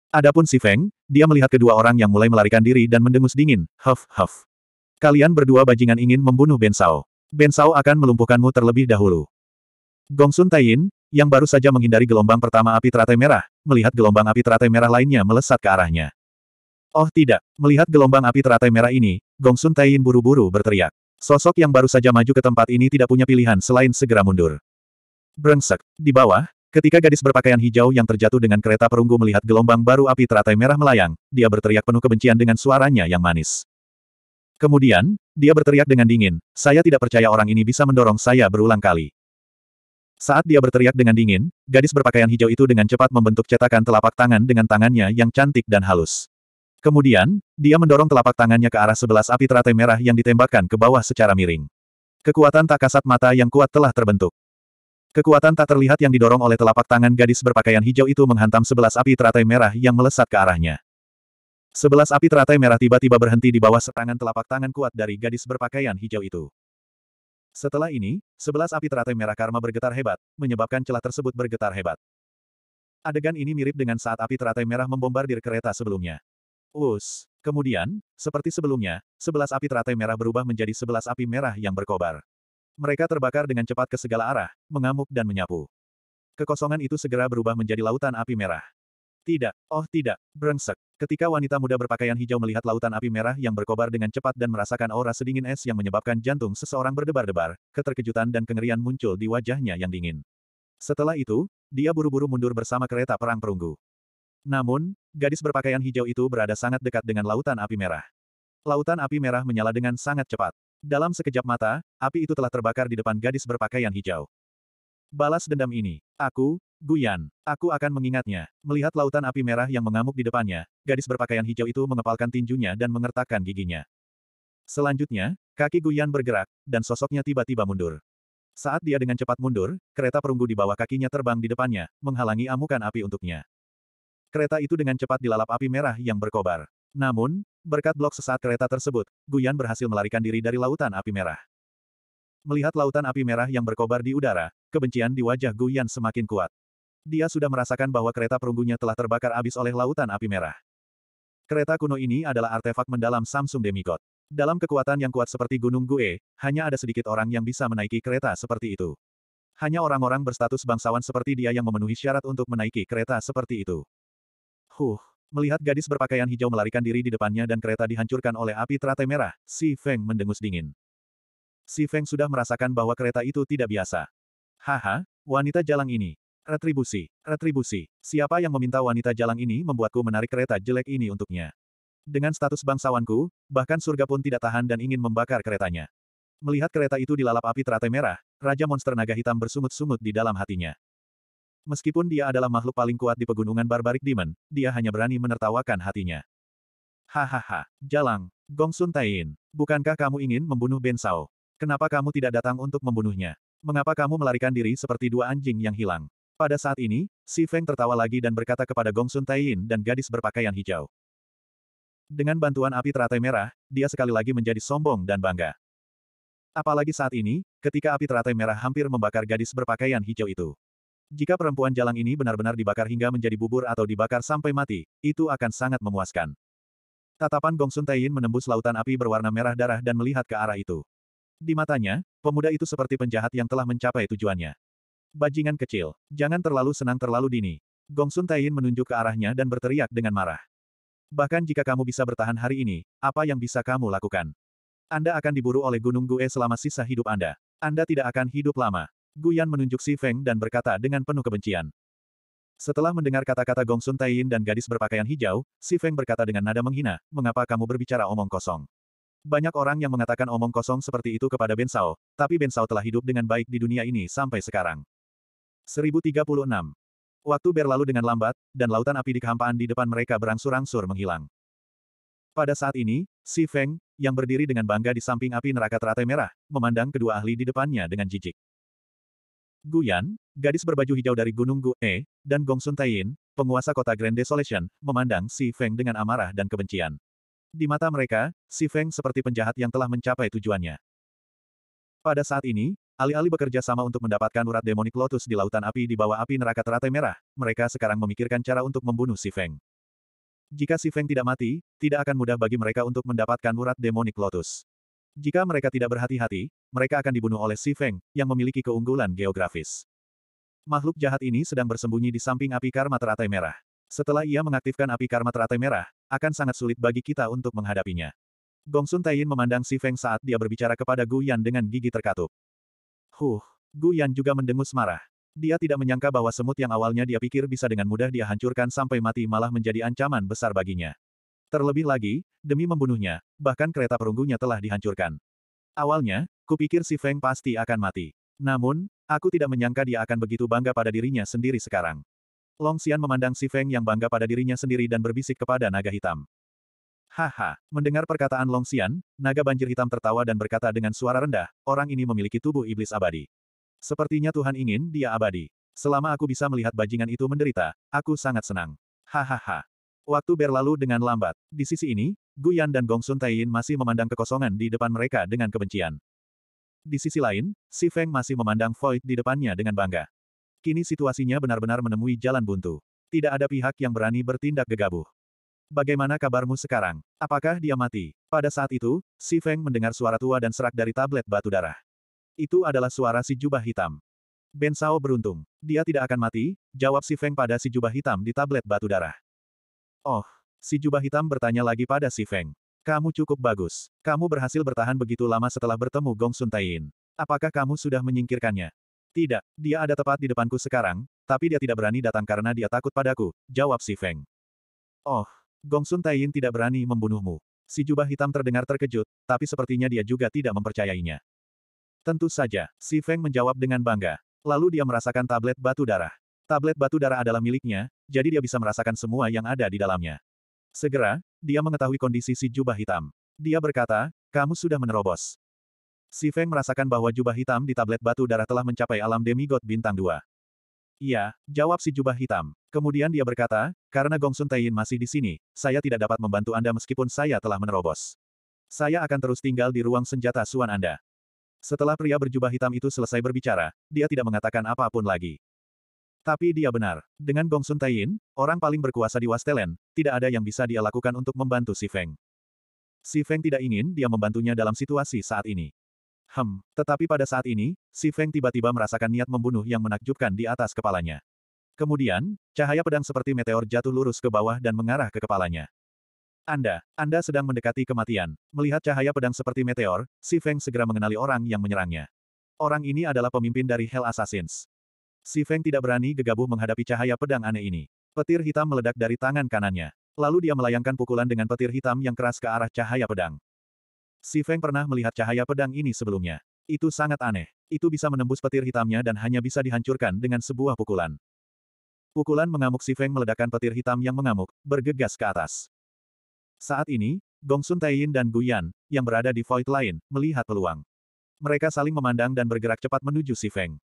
Speaker 1: Adapun si Feng, dia melihat kedua orang yang mulai melarikan diri dan mendengus dingin, huff huff. Kalian berdua bajingan ingin membunuh Ben Sao. Ben Sao akan melumpuhkanmu terlebih dahulu. Gongsun Sun Taiyin, yang baru saja menghindari gelombang pertama api teratai merah, melihat gelombang api teratai merah lainnya melesat ke arahnya. Oh tidak, melihat gelombang api teratai merah ini, Gong Sun Taiyin buru-buru berteriak. Sosok yang baru saja maju ke tempat ini tidak punya pilihan selain segera mundur. Brengsek, di bawah, ketika gadis berpakaian hijau yang terjatuh dengan kereta perunggu melihat gelombang baru api teratai merah melayang, dia berteriak penuh kebencian dengan suaranya yang manis. Kemudian, dia berteriak dengan dingin, saya tidak percaya orang ini bisa mendorong saya berulang kali. Saat dia berteriak dengan dingin, gadis berpakaian hijau itu dengan cepat membentuk cetakan telapak tangan dengan tangannya yang cantik dan halus. Kemudian, dia mendorong telapak tangannya ke arah sebelas api teratai merah yang ditembakkan ke bawah secara miring. Kekuatan tak kasat mata yang kuat telah terbentuk. Kekuatan tak terlihat yang didorong oleh telapak tangan gadis berpakaian hijau itu menghantam sebelas api teratai merah yang melesat ke arahnya. Sebelas api teratai merah tiba-tiba berhenti di bawah setangan telapak tangan kuat dari gadis berpakaian hijau itu. Setelah ini, sebelas api teratai merah karma bergetar hebat, menyebabkan celah tersebut bergetar hebat. Adegan ini mirip dengan saat api teratai merah membombardir kereta sebelumnya. Us. Kemudian, seperti sebelumnya, sebelas api teratai merah berubah menjadi sebelas api merah yang berkobar. Mereka terbakar dengan cepat ke segala arah, mengamuk dan menyapu. Kekosongan itu segera berubah menjadi lautan api merah. Tidak, oh tidak, brengsek. Ketika wanita muda berpakaian hijau melihat lautan api merah yang berkobar dengan cepat dan merasakan aura sedingin es yang menyebabkan jantung seseorang berdebar-debar, keterkejutan dan kengerian muncul di wajahnya yang dingin. Setelah itu, dia buru-buru mundur bersama kereta perang perunggu. Namun, gadis berpakaian hijau itu berada sangat dekat dengan lautan api merah. Lautan api merah menyala dengan sangat cepat. Dalam sekejap mata, api itu telah terbakar di depan gadis berpakaian hijau. Balas dendam ini. Aku, Guyan. Aku akan mengingatnya. Melihat lautan api merah yang mengamuk di depannya, gadis berpakaian hijau itu mengepalkan tinjunya dan mengertakkan giginya. Selanjutnya, kaki Guyan bergerak, dan sosoknya tiba-tiba mundur. Saat dia dengan cepat mundur, kereta perunggu di bawah kakinya terbang di depannya, menghalangi amukan api untuknya. Kereta itu dengan cepat dilalap api merah yang berkobar. Namun, berkat blok sesaat kereta tersebut, Guyan berhasil melarikan diri dari lautan api merah. Melihat lautan api merah yang berkobar di udara, kebencian di wajah Guyan semakin kuat. Dia sudah merasakan bahwa kereta perunggunya telah terbakar habis oleh lautan api merah. Kereta kuno ini adalah artefak mendalam Samsung Demigod. Dalam kekuatan yang kuat seperti Gunung Gue, hanya ada sedikit orang yang bisa menaiki kereta seperti itu. Hanya orang-orang berstatus bangsawan seperti dia yang memenuhi syarat untuk menaiki kereta seperti itu. Huh. Melihat gadis berpakaian hijau melarikan diri di depannya dan kereta dihancurkan oleh api teratai merah, Si Feng mendengus dingin. Si Feng sudah merasakan bahwa kereta itu tidak biasa. Haha, wanita jalang ini. Retribusi, retribusi. Siapa yang meminta wanita jalang ini membuatku menarik kereta jelek ini untuknya? Dengan status bangsawanku, bahkan surga pun tidak tahan dan ingin membakar keretanya. Melihat kereta itu dilalap api teratai merah, Raja Monster Naga Hitam bersungut-sungut di dalam hatinya. Meskipun dia adalah makhluk paling kuat di pegunungan barbarik Demon, dia hanya berani menertawakan hatinya. Hahaha, Jalang, Gongsun Sun Tain, bukankah kamu ingin membunuh Ben Sao? Kenapa kamu tidak datang untuk membunuhnya? Mengapa kamu melarikan diri seperti dua anjing yang hilang? Pada saat ini, Si Feng tertawa lagi dan berkata kepada Gongsun Sun Tain dan gadis berpakaian hijau. Dengan bantuan api teratai merah, dia sekali lagi menjadi sombong dan bangga. Apalagi saat ini, ketika api teratai merah hampir membakar gadis berpakaian hijau itu. Jika perempuan jalang ini benar-benar dibakar hingga menjadi bubur atau dibakar sampai mati, itu akan sangat memuaskan. Tatapan Gong Sun Taiyin menembus lautan api berwarna merah darah dan melihat ke arah itu. Di matanya, pemuda itu seperti penjahat yang telah mencapai tujuannya. Bajingan kecil, jangan terlalu senang terlalu dini. Gong Sun Taiyin menunjuk ke arahnya dan berteriak dengan marah. Bahkan jika kamu bisa bertahan hari ini, apa yang bisa kamu lakukan? Anda akan diburu oleh Gunung Gue selama sisa hidup Anda. Anda tidak akan hidup lama. Guyan menunjuk Si Feng dan berkata dengan penuh kebencian. Setelah mendengar kata-kata Gong Sun Taiyin dan gadis berpakaian hijau, Si Feng berkata dengan nada menghina, mengapa kamu berbicara omong kosong? Banyak orang yang mengatakan omong kosong seperti itu kepada Ben Sao, tapi Ben Sao telah hidup dengan baik di dunia ini sampai sekarang. 1036. Waktu berlalu dengan lambat, dan lautan api di kehampaan di depan mereka berangsur-angsur menghilang. Pada saat ini, Si Feng, yang berdiri dengan bangga di samping api neraka teratai merah, memandang kedua ahli di depannya dengan jijik. Guyan, gadis berbaju hijau dari Gunung Gu E, dan Gong Sun Taiyin, penguasa kota Grand Desolation, memandang Si Feng dengan amarah dan kebencian. Di mata mereka, Si Feng seperti penjahat yang telah mencapai tujuannya. Pada saat ini, alih-alih bekerja sama untuk mendapatkan urat demonik lotus di lautan api di bawah api neraka teratai merah, mereka sekarang memikirkan cara untuk membunuh Si Feng. Jika Si Feng tidak mati, tidak akan mudah bagi mereka untuk mendapatkan urat demonik lotus. Jika mereka tidak berhati-hati, mereka akan dibunuh oleh Si Feng, yang memiliki keunggulan geografis. Makhluk jahat ini sedang bersembunyi di samping api karma teratai merah. Setelah ia mengaktifkan api karma teratai merah, akan sangat sulit bagi kita untuk menghadapinya. Gong Sun Taiyin memandang Si Feng saat dia berbicara kepada Gu Yan dengan gigi terkatup. Huh, Gu Yan juga mendengus marah. Dia tidak menyangka bahwa semut yang awalnya dia pikir bisa dengan mudah dia hancurkan sampai mati malah menjadi ancaman besar baginya. Terlebih lagi, demi membunuhnya, bahkan kereta perunggunya telah dihancurkan. Awalnya, kupikir si Feng pasti akan mati. Namun, aku tidak menyangka dia akan begitu bangga pada dirinya sendiri sekarang. Long Xian memandang si Feng yang bangga pada dirinya sendiri dan berbisik kepada naga hitam. Haha, mendengar perkataan Long Xian, naga banjir hitam tertawa dan berkata dengan suara rendah, orang ini memiliki tubuh iblis abadi. Sepertinya Tuhan ingin dia abadi. Selama aku bisa melihat bajingan itu menderita, aku sangat senang. Hahaha. Waktu berlalu dengan lambat. Di sisi ini, Gu Yan dan Gong Sun Taiyin masih memandang kekosongan di depan mereka dengan kebencian. Di sisi lain, Si Feng masih memandang Void di depannya dengan bangga. Kini situasinya benar-benar menemui jalan buntu. Tidak ada pihak yang berani bertindak gegabah. Bagaimana kabarmu sekarang? Apakah dia mati? Pada saat itu, Si Feng mendengar suara tua dan serak dari tablet batu darah. Itu adalah suara si jubah hitam. Ben Sao beruntung. Dia tidak akan mati, jawab Si Feng pada si jubah hitam di tablet batu darah. Oh, si jubah hitam bertanya lagi pada si Feng. Kamu cukup bagus. Kamu berhasil bertahan begitu lama setelah bertemu Gong Sun Taiyin. Apakah kamu sudah menyingkirkannya? Tidak, dia ada tepat di depanku sekarang, tapi dia tidak berani datang karena dia takut padaku, jawab si Feng. Oh, Gong Sun Taiyin tidak berani membunuhmu. Si jubah hitam terdengar terkejut, tapi sepertinya dia juga tidak mempercayainya. Tentu saja, si Feng menjawab dengan bangga. Lalu dia merasakan tablet batu darah. Tablet batu darah adalah miliknya, jadi dia bisa merasakan semua yang ada di dalamnya. Segera, dia mengetahui kondisi si jubah hitam. Dia berkata, kamu sudah menerobos. Si Feng merasakan bahwa jubah hitam di tablet batu darah telah mencapai alam demigod bintang 2. Iya, jawab si jubah hitam. Kemudian dia berkata, karena Gong Sun Taiyin masih di sini, saya tidak dapat membantu Anda meskipun saya telah menerobos. Saya akan terus tinggal di ruang senjata suan Anda. Setelah pria berjubah hitam itu selesai berbicara, dia tidak mengatakan apapun lagi. Tapi dia benar. Dengan Gong Sun Taiyin, orang paling berkuasa di Wastelen, tidak ada yang bisa dia lakukan untuk membantu Si Feng. Si Feng tidak ingin dia membantunya dalam situasi saat ini. Hem, tetapi pada saat ini, Si Feng tiba-tiba merasakan niat membunuh yang menakjubkan di atas kepalanya. Kemudian, cahaya pedang seperti meteor jatuh lurus ke bawah dan mengarah ke kepalanya. Anda, Anda sedang mendekati kematian. Melihat cahaya pedang seperti meteor, Si Feng segera mengenali orang yang menyerangnya. Orang ini adalah pemimpin dari Hell Assassins. Si Feng tidak berani gegabah menghadapi cahaya pedang aneh ini. Petir hitam meledak dari tangan kanannya. Lalu dia melayangkan pukulan dengan petir hitam yang keras ke arah cahaya pedang. Si Feng pernah melihat cahaya pedang ini sebelumnya. Itu sangat aneh. Itu bisa menembus petir hitamnya dan hanya bisa dihancurkan dengan sebuah pukulan. Pukulan mengamuk Si Feng meledakkan petir hitam yang mengamuk, bergegas ke atas. Saat ini, Gong Gongsun Taiyin dan Yan, yang berada di void lain, melihat peluang. Mereka saling memandang dan bergerak cepat menuju Si Feng.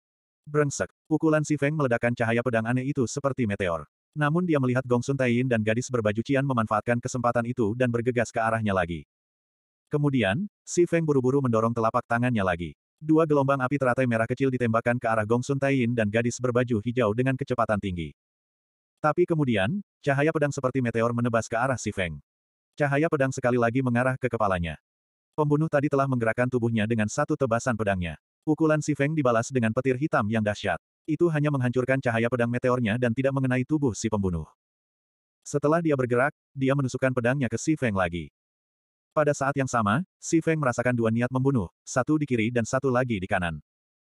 Speaker 1: Brengsek, pukulan si Feng meledakkan cahaya pedang aneh itu seperti meteor. Namun dia melihat Gong Sun Taiyin dan gadis berbaju Cian memanfaatkan kesempatan itu dan bergegas ke arahnya lagi. Kemudian, si Feng buru-buru mendorong telapak tangannya lagi. Dua gelombang api teratai merah kecil ditembakkan ke arah Gong Sun Taiyin dan gadis berbaju hijau dengan kecepatan tinggi. Tapi kemudian, cahaya pedang seperti meteor menebas ke arah si Feng. Cahaya pedang sekali lagi mengarah ke kepalanya. Pembunuh tadi telah menggerakkan tubuhnya dengan satu tebasan pedangnya. Pukulan Si Feng dibalas dengan petir hitam yang dahsyat. Itu hanya menghancurkan cahaya pedang meteornya dan tidak mengenai tubuh si pembunuh. Setelah dia bergerak, dia menusukkan pedangnya ke Si Feng lagi. Pada saat yang sama, Si Feng merasakan dua niat membunuh, satu di kiri dan satu lagi di kanan.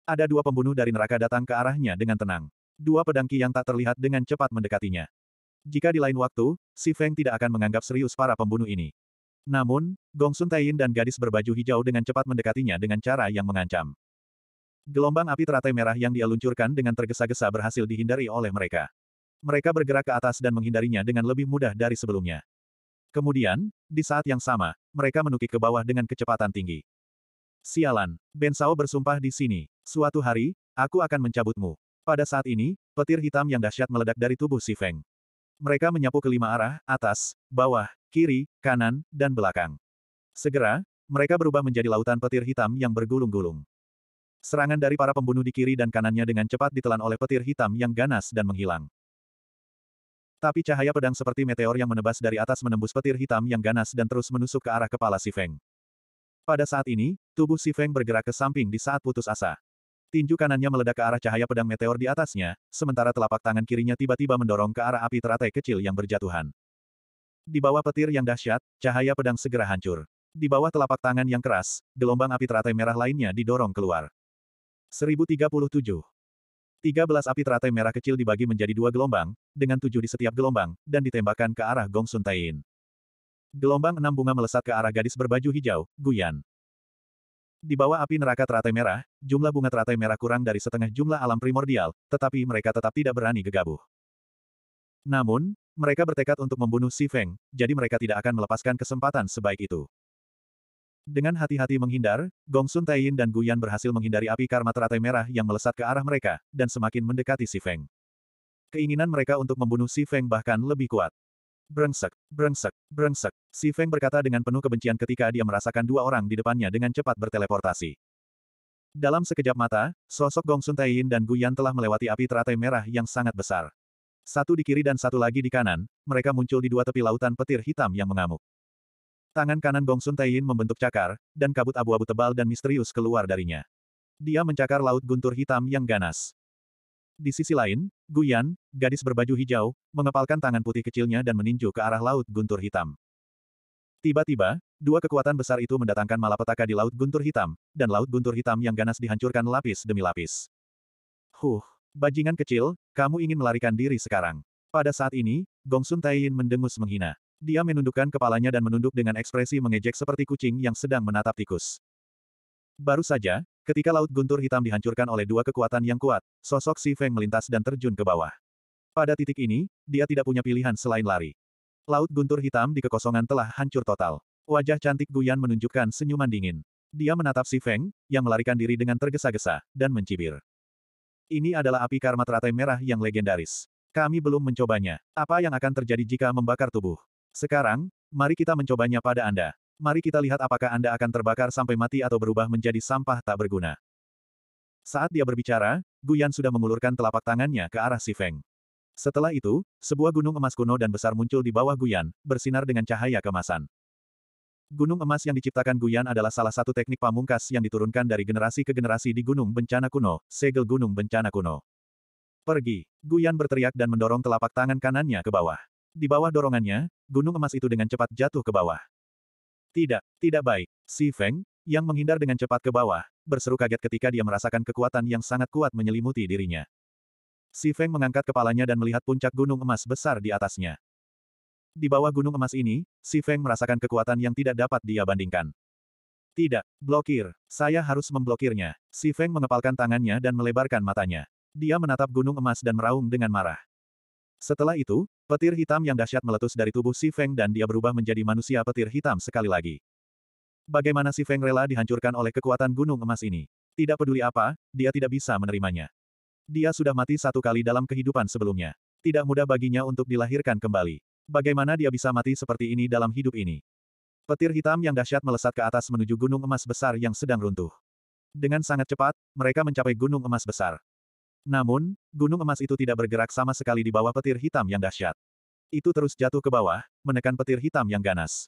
Speaker 1: Ada dua pembunuh dari neraka datang ke arahnya dengan tenang. Dua pedangki yang tak terlihat dengan cepat mendekatinya. Jika di lain waktu, Si Feng tidak akan menganggap serius para pembunuh ini. Namun, Gong Sun Taiyin dan gadis berbaju hijau dengan cepat mendekatinya dengan cara yang mengancam. Gelombang api teratai merah yang dia luncurkan dengan tergesa-gesa berhasil dihindari oleh mereka. Mereka bergerak ke atas dan menghindarinya dengan lebih mudah dari sebelumnya. Kemudian, di saat yang sama, mereka menukik ke bawah dengan kecepatan tinggi. Sialan, Ben Sao bersumpah di sini. Suatu hari, aku akan mencabutmu. Pada saat ini, petir hitam yang dahsyat meledak dari tubuh si Feng. Mereka menyapu kelima arah, atas, bawah, kiri, kanan, dan belakang. Segera, mereka berubah menjadi lautan petir hitam yang bergulung-gulung. Serangan dari para pembunuh di kiri dan kanannya dengan cepat ditelan oleh petir hitam yang ganas dan menghilang. Tapi cahaya pedang seperti meteor yang menebas dari atas menembus petir hitam yang ganas dan terus menusuk ke arah kepala Si Feng. Pada saat ini, tubuh Si Feng bergerak ke samping di saat putus asa. Tinju kanannya meledak ke arah cahaya pedang meteor di atasnya, sementara telapak tangan kirinya tiba-tiba mendorong ke arah api teratai kecil yang berjatuhan. Di bawah petir yang dahsyat, cahaya pedang segera hancur. Di bawah telapak tangan yang keras, gelombang api teratai merah lainnya didorong keluar. 1037. 13 api teratai merah kecil dibagi menjadi dua gelombang, dengan tujuh di setiap gelombang, dan ditembakkan ke arah Gong Sun Taiyin. Gelombang enam bunga melesat ke arah gadis berbaju hijau, Guyan. Di bawah api neraka teratai merah, jumlah bunga teratai merah kurang dari setengah jumlah alam primordial, tetapi mereka tetap tidak berani gegabuh. Namun, mereka bertekad untuk membunuh Si Feng, jadi mereka tidak akan melepaskan kesempatan sebaik itu. Dengan hati-hati menghindar, Gong Sun Taiyin dan Guyan berhasil menghindari api karma teratai merah yang melesat ke arah mereka, dan semakin mendekati Si Feng. Keinginan mereka untuk membunuh Si Feng bahkan lebih kuat. Brengsek, brengsek, brengsek. Si Feng berkata dengan penuh kebencian ketika dia merasakan dua orang di depannya dengan cepat berteleportasi. Dalam sekejap mata, sosok Gong Sun Taiyin dan Guyan telah melewati api teratai merah yang sangat besar. Satu di kiri dan satu lagi di kanan, mereka muncul di dua tepi lautan petir hitam yang mengamuk. Tangan kanan Gongsun Taiyin membentuk cakar, dan kabut abu-abu tebal dan misterius keluar darinya. Dia mencakar laut guntur hitam yang ganas. Di sisi lain, Guyan, gadis berbaju hijau, mengepalkan tangan putih kecilnya dan meninju ke arah laut guntur hitam. Tiba-tiba, dua kekuatan besar itu mendatangkan malapetaka di Laut Guntur Hitam, dan Laut Guntur Hitam yang ganas dihancurkan lapis demi lapis. Huh. Bajingan kecil, kamu ingin melarikan diri sekarang. Pada saat ini, Gong Sun Taiyin mendengus menghina. Dia menundukkan kepalanya dan menunduk dengan ekspresi mengejek seperti kucing yang sedang menatap tikus. Baru saja, ketika Laut Guntur Hitam dihancurkan oleh dua kekuatan yang kuat, sosok Si Feng melintas dan terjun ke bawah. Pada titik ini, dia tidak punya pilihan selain lari. Laut Guntur Hitam di kekosongan telah hancur total. Wajah cantik Guyan menunjukkan senyuman dingin. Dia menatap Si Feng, yang melarikan diri dengan tergesa-gesa, dan mencibir. Ini adalah api karma teratai merah yang legendaris. Kami belum mencobanya. Apa yang akan terjadi jika membakar tubuh? Sekarang, mari kita mencobanya pada Anda. Mari kita lihat apakah Anda akan terbakar sampai mati atau berubah menjadi sampah tak berguna. Saat dia berbicara, Guyan sudah mengulurkan telapak tangannya ke arah Si Feng. Setelah itu, sebuah gunung emas kuno dan besar muncul di bawah Guyan, bersinar dengan cahaya kemasan. Gunung emas yang diciptakan Guyan adalah salah satu teknik pamungkas yang diturunkan dari generasi ke generasi di gunung bencana kuno, segel gunung bencana kuno. Pergi! Guyan berteriak dan mendorong telapak tangan kanannya ke bawah. Di bawah dorongannya, gunung emas itu dengan cepat jatuh ke bawah. Tidak, tidak baik. Si Feng, yang menghindar dengan cepat ke bawah, berseru kaget ketika dia merasakan kekuatan yang sangat kuat menyelimuti dirinya. Si Feng mengangkat kepalanya dan melihat puncak gunung emas besar di atasnya. Di bawah gunung emas ini, Si Feng merasakan kekuatan yang tidak dapat dia bandingkan. Tidak, blokir. Saya harus memblokirnya. Si Feng mengepalkan tangannya dan melebarkan matanya. Dia menatap gunung emas dan meraung dengan marah. Setelah itu, petir hitam yang dahsyat meletus dari tubuh Si Feng dan dia berubah menjadi manusia petir hitam sekali lagi. Bagaimana Si Feng rela dihancurkan oleh kekuatan gunung emas ini? Tidak peduli apa, dia tidak bisa menerimanya. Dia sudah mati satu kali dalam kehidupan sebelumnya. Tidak mudah baginya untuk dilahirkan kembali. Bagaimana dia bisa mati seperti ini dalam hidup ini? Petir hitam yang dahsyat melesat ke atas menuju gunung emas besar yang sedang runtuh. Dengan sangat cepat, mereka mencapai gunung emas besar. Namun, gunung emas itu tidak bergerak sama sekali di bawah petir hitam yang dahsyat. Itu terus jatuh ke bawah, menekan petir hitam yang ganas.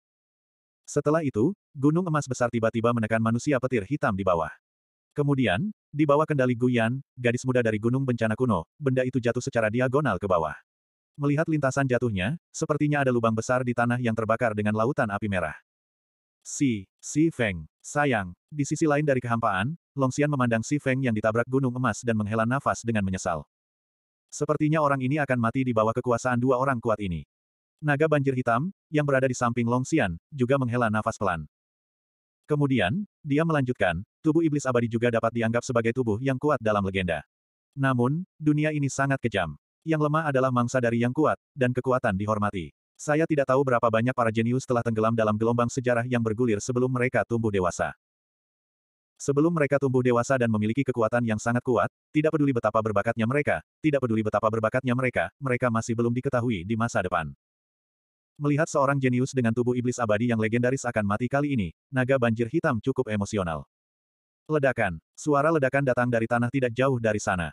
Speaker 1: Setelah itu, gunung emas besar tiba-tiba menekan manusia petir hitam di bawah. Kemudian, di bawah kendali Guyan, gadis muda dari gunung bencana kuno, benda itu jatuh secara diagonal ke bawah. Melihat lintasan jatuhnya, sepertinya ada lubang besar di tanah yang terbakar dengan lautan api merah. Si, Si Feng, sayang, di sisi lain dari kehampaan, Long Xian memandang Si Feng yang ditabrak gunung emas dan menghela nafas dengan menyesal. Sepertinya orang ini akan mati di bawah kekuasaan dua orang kuat ini. Naga banjir hitam, yang berada di samping Long Xian, juga menghela nafas pelan. Kemudian, dia melanjutkan, tubuh iblis abadi juga dapat dianggap sebagai tubuh yang kuat dalam legenda. Namun, dunia ini sangat kejam. Yang lemah adalah mangsa dari yang kuat, dan kekuatan dihormati. Saya tidak tahu berapa banyak para jenius telah tenggelam dalam gelombang sejarah yang bergulir sebelum mereka tumbuh dewasa. Sebelum mereka tumbuh dewasa dan memiliki kekuatan yang sangat kuat, tidak peduli betapa berbakatnya mereka, tidak peduli betapa berbakatnya mereka, mereka masih belum diketahui di masa depan. Melihat seorang jenius dengan tubuh iblis abadi yang legendaris akan mati kali ini, naga banjir hitam cukup emosional. Ledakan. Suara ledakan datang dari tanah tidak jauh dari sana.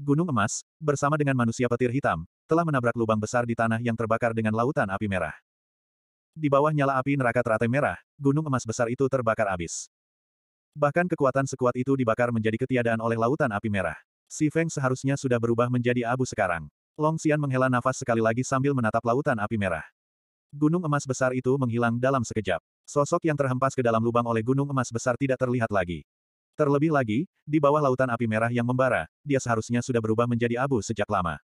Speaker 1: Gunung Emas, bersama dengan manusia petir hitam, telah menabrak lubang besar di tanah yang terbakar dengan lautan api merah. Di bawah nyala api neraka teratai merah, gunung emas besar itu terbakar abis. Bahkan kekuatan sekuat itu dibakar menjadi ketiadaan oleh lautan api merah. Si Feng seharusnya sudah berubah menjadi abu sekarang. Long Xian menghela nafas sekali lagi sambil menatap lautan api merah. Gunung emas besar itu menghilang dalam sekejap. Sosok yang terhempas ke dalam lubang oleh gunung emas besar tidak terlihat lagi. Terlebih lagi, di bawah lautan api merah yang membara, dia seharusnya sudah berubah menjadi abu sejak lama.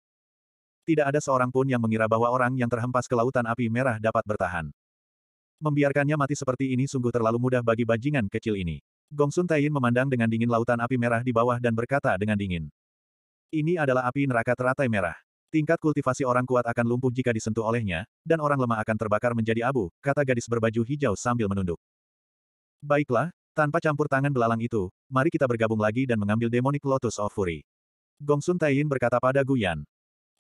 Speaker 1: Tidak ada seorang pun yang mengira bahwa orang yang terhempas ke lautan api merah dapat bertahan. Membiarkannya mati seperti ini sungguh terlalu mudah bagi bajingan kecil ini. Gong Sun Taiyin memandang dengan dingin lautan api merah di bawah dan berkata dengan dingin. Ini adalah api neraka teratai merah. Tingkat kultivasi orang kuat akan lumpuh jika disentuh olehnya, dan orang lemah akan terbakar menjadi abu, kata gadis berbaju hijau sambil menunduk. Baiklah, tanpa campur tangan belalang itu, mari kita bergabung lagi dan mengambil Demonic Lotus of Fury. Gongsun Taiyin berkata pada Guyan.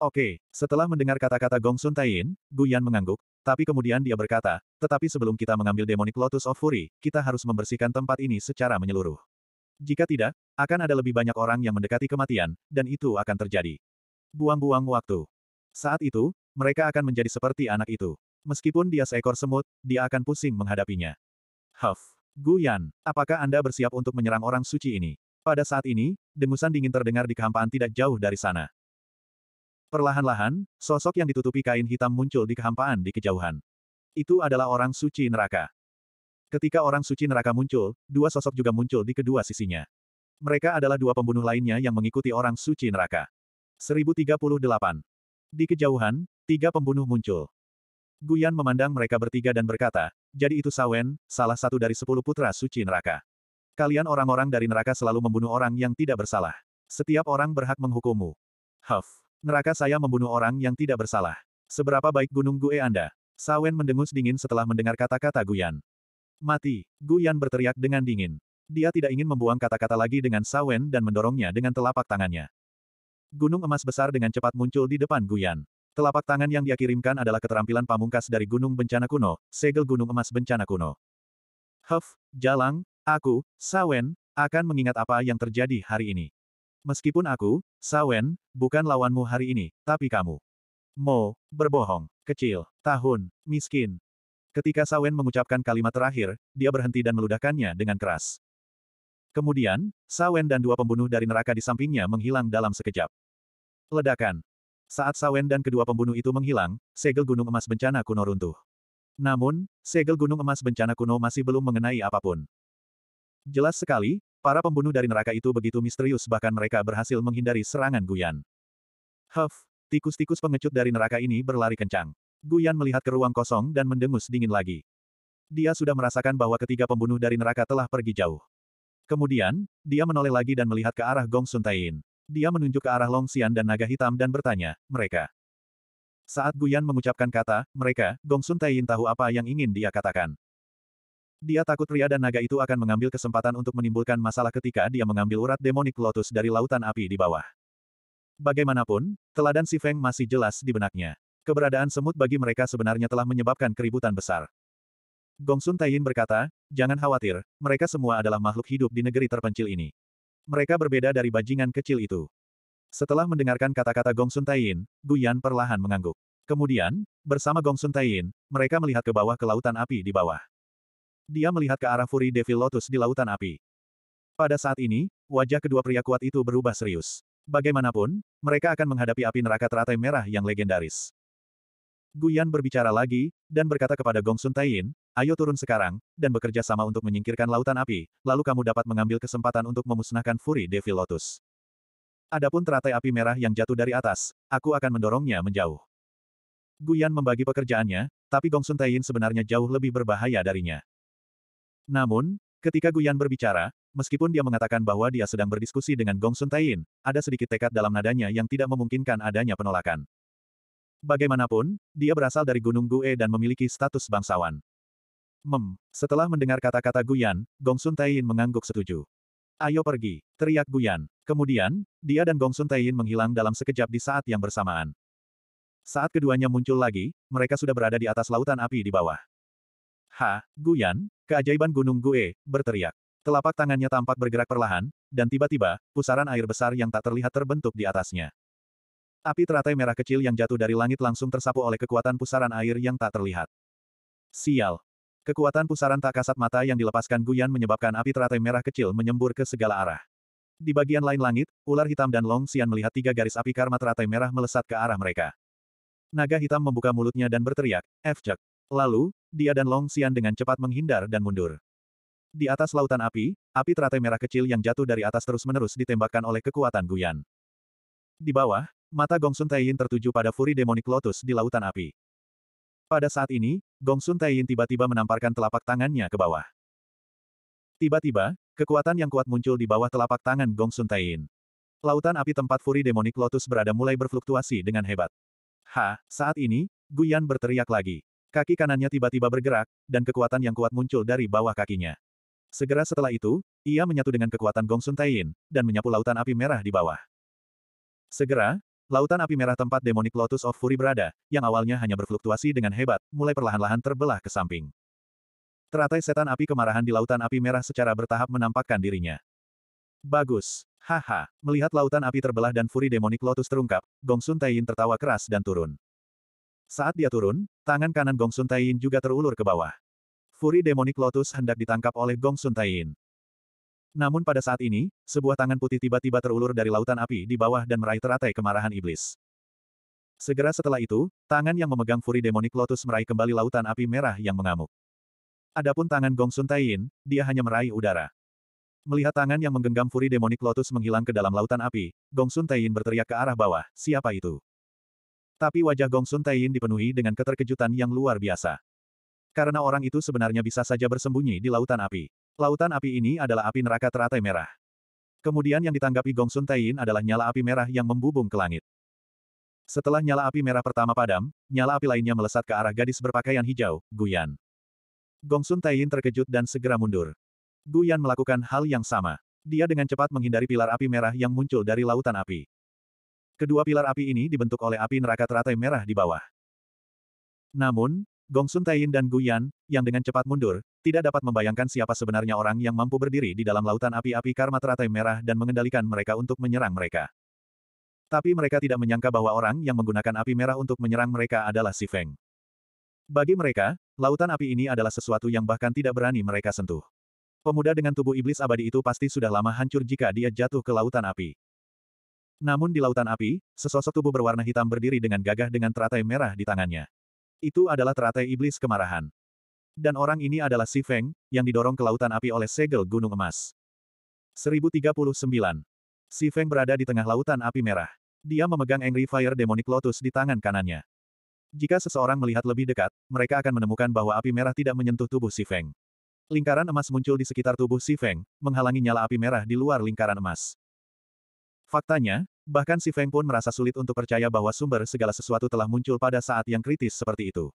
Speaker 1: Oke, setelah mendengar kata-kata Gongsun Taiyin, Guyan mengangguk, tapi kemudian dia berkata, tetapi sebelum kita mengambil Demonic Lotus of Fury, kita harus membersihkan tempat ini secara menyeluruh. Jika tidak, akan ada lebih banyak orang yang mendekati kematian, dan itu akan terjadi. Buang-buang waktu. Saat itu, mereka akan menjadi seperti anak itu. Meskipun dia seekor semut, dia akan pusing menghadapinya. Huff. Gu Yan, apakah Anda bersiap untuk menyerang orang suci ini? Pada saat ini, dengusan dingin terdengar di kehampaan tidak jauh dari sana. Perlahan-lahan, sosok yang ditutupi kain hitam muncul di kehampaan di kejauhan. Itu adalah orang suci neraka. Ketika orang suci neraka muncul, dua sosok juga muncul di kedua sisinya. Mereka adalah dua pembunuh lainnya yang mengikuti orang suci neraka. 1038. Di kejauhan, tiga pembunuh muncul. Guyan memandang mereka bertiga dan berkata, jadi itu Sawen, salah satu dari sepuluh putra suci neraka. Kalian orang-orang dari neraka selalu membunuh orang yang tidak bersalah. Setiap orang berhak menghukummu. Huff. Neraka saya membunuh orang yang tidak bersalah. Seberapa baik gunung Gue Anda? Sawen mendengus dingin setelah mendengar kata-kata Guyan. Mati. Guyan berteriak dengan dingin. Dia tidak ingin membuang kata-kata lagi dengan Sawen dan mendorongnya dengan telapak tangannya. Gunung emas besar dengan cepat muncul di depan Guyan. Telapak tangan yang dia kirimkan adalah keterampilan pamungkas dari gunung bencana kuno, segel gunung emas bencana kuno. Huff, Jalang, aku, Sawen, akan mengingat apa yang terjadi hari ini. Meskipun aku, Sawen, bukan lawanmu hari ini, tapi kamu. Mo, berbohong, kecil, tahun, miskin. Ketika Sawen mengucapkan kalimat terakhir, dia berhenti dan meludahkannya dengan keras. Kemudian, Sawen dan dua pembunuh dari neraka di sampingnya menghilang dalam sekejap. Ledakan. Saat Sawen dan kedua pembunuh itu menghilang, segel gunung emas bencana kuno runtuh. Namun, segel gunung emas bencana kuno masih belum mengenai apapun. Jelas sekali, para pembunuh dari neraka itu begitu misterius bahkan mereka berhasil menghindari serangan Guyan. Huff, tikus-tikus pengecut dari neraka ini berlari kencang. Guyan melihat ke ruang kosong dan mendengus dingin lagi. Dia sudah merasakan bahwa ketiga pembunuh dari neraka telah pergi jauh. Kemudian, dia menoleh lagi dan melihat ke arah Gong Sun Tain. Dia menunjuk ke arah Long Xian dan naga hitam dan bertanya, mereka. Saat Guyan mengucapkan kata, mereka, Gongsun Taiyin tahu apa yang ingin dia katakan. Dia takut pria dan naga itu akan mengambil kesempatan untuk menimbulkan masalah ketika dia mengambil urat demonik lotus dari lautan api di bawah. Bagaimanapun, teladan si Feng masih jelas di benaknya. Keberadaan semut bagi mereka sebenarnya telah menyebabkan keributan besar. Gongsun Taiyin berkata, jangan khawatir, mereka semua adalah makhluk hidup di negeri terpencil ini. Mereka berbeda dari bajingan kecil itu. Setelah mendengarkan kata-kata Gong Sun Taiyin, Guyan perlahan mengangguk. Kemudian, bersama Gong Sun Taiyin, mereka melihat ke bawah ke lautan api di bawah. Dia melihat ke arah Furi Devil Lotus di lautan api. Pada saat ini, wajah kedua pria kuat itu berubah serius. Bagaimanapun, mereka akan menghadapi api neraka teratai merah yang legendaris. Guyan berbicara lagi, dan berkata kepada Gong Sun Taiyin, Ayo turun sekarang, dan bekerja sama untuk menyingkirkan lautan api, lalu kamu dapat mengambil kesempatan untuk memusnahkan Fury Devil Lotus. Adapun teratai api merah yang jatuh dari atas, aku akan mendorongnya menjauh. Guyan membagi pekerjaannya, tapi Gongsun Taiyin sebenarnya jauh lebih berbahaya darinya. Namun, ketika Guyan berbicara, meskipun dia mengatakan bahwa dia sedang berdiskusi dengan Gongsun Taiyin, ada sedikit tekad dalam nadanya yang tidak memungkinkan adanya penolakan. Bagaimanapun, dia berasal dari Gunung Gue dan memiliki status bangsawan. Mem. Setelah mendengar kata-kata Guyan, Gong Sun Taiyin mengangguk setuju. Ayo pergi, teriak Guyan. Kemudian, dia dan Gong Sun Taiyin menghilang dalam sekejap di saat yang bersamaan. Saat keduanya muncul lagi, mereka sudah berada di atas lautan api di bawah. Ha, Guyan, keajaiban Gunung Gue, berteriak. Telapak tangannya tampak bergerak perlahan, dan tiba-tiba, pusaran air besar yang tak terlihat terbentuk di atasnya. Api teratai merah kecil yang jatuh dari langit langsung tersapu oleh kekuatan pusaran air yang tak terlihat. Sial, Kekuatan pusaran tak kasat mata yang dilepaskan Guyan menyebabkan api teratai merah kecil menyembur ke segala arah. Di bagian lain langit, ular hitam dan Long Xian melihat tiga garis api karma teratai merah melesat ke arah mereka. Naga hitam membuka mulutnya dan berteriak, Efjek. Lalu, dia dan Long Xian dengan cepat menghindar dan mundur. Di atas lautan api, api teratai merah kecil yang jatuh dari atas terus-menerus ditembakkan oleh kekuatan Guyan. Di bawah, mata Gongsun Taiyin tertuju pada furi demonik lotus di lautan api. Pada saat ini, Gong Sun Taiyin tiba-tiba menamparkan telapak tangannya ke bawah. Tiba-tiba, kekuatan yang kuat muncul di bawah telapak tangan Gong Sun Taiyin. Lautan api tempat furi demonik Lotus berada mulai berfluktuasi dengan hebat. Ha, saat ini, Guyan berteriak lagi. Kaki kanannya tiba-tiba bergerak, dan kekuatan yang kuat muncul dari bawah kakinya. Segera setelah itu, ia menyatu dengan kekuatan Gong Sun Taiyin, dan menyapu lautan api merah di bawah. Segera, Lautan api merah tempat demonik Lotus of Fury berada, yang awalnya hanya berfluktuasi dengan hebat, mulai perlahan-lahan terbelah ke samping. Teratai setan api kemarahan di lautan api merah secara bertahap menampakkan dirinya. Bagus. Haha. Melihat lautan api terbelah dan Fury demonik Lotus terungkap, Gongsun Taiyin tertawa keras dan turun. Saat dia turun, tangan kanan Gongsun Taiyin juga terulur ke bawah. Fury demonik Lotus hendak ditangkap oleh Gongsun Taiyin. Namun pada saat ini, sebuah tangan putih tiba-tiba terulur dari lautan api di bawah dan meraih teratai kemarahan iblis. Segera setelah itu, tangan yang memegang furi demonik Lotus meraih kembali lautan api merah yang mengamuk. Adapun tangan Gong Sun Taiyin, dia hanya meraih udara. Melihat tangan yang menggenggam furi demonik Lotus menghilang ke dalam lautan api, Gong Sun Taiyin berteriak ke arah bawah, siapa itu? Tapi wajah Gong Sun Taiyin dipenuhi dengan keterkejutan yang luar biasa. Karena orang itu sebenarnya bisa saja bersembunyi di lautan api. Lautan api ini adalah api neraka teratai merah. Kemudian yang ditanggapi Gong Sun Taiyin adalah nyala api merah yang membubung ke langit. Setelah nyala api merah pertama padam, nyala api lainnya melesat ke arah gadis berpakaian hijau, Guyan. Gong Sun Taiyin terkejut dan segera mundur. Guyan melakukan hal yang sama. Dia dengan cepat menghindari pilar api merah yang muncul dari lautan api. Kedua pilar api ini dibentuk oleh api neraka teratai merah di bawah. Namun, Gong Sun Taiyin dan Gu Yan, yang dengan cepat mundur, tidak dapat membayangkan siapa sebenarnya orang yang mampu berdiri di dalam lautan api-api karma teratai merah dan mengendalikan mereka untuk menyerang mereka. Tapi mereka tidak menyangka bahwa orang yang menggunakan api merah untuk menyerang mereka adalah Si Feng. Bagi mereka, lautan api ini adalah sesuatu yang bahkan tidak berani mereka sentuh. Pemuda dengan tubuh iblis abadi itu pasti sudah lama hancur jika dia jatuh ke lautan api. Namun di lautan api, sesosok tubuh berwarna hitam berdiri dengan gagah dengan teratai merah di tangannya. Itu adalah teratai iblis kemarahan. Dan orang ini adalah Si Feng, yang didorong ke lautan api oleh segel gunung emas. 1039. Si Feng berada di tengah lautan api merah. Dia memegang Angry Fire Demonic Lotus di tangan kanannya. Jika seseorang melihat lebih dekat, mereka akan menemukan bahwa api merah tidak menyentuh tubuh Si Feng. Lingkaran emas muncul di sekitar tubuh Si Feng, menghalangi nyala api merah di luar lingkaran emas. Faktanya, Bahkan si Feng pun merasa sulit untuk percaya bahwa sumber segala sesuatu telah muncul pada saat yang kritis seperti itu.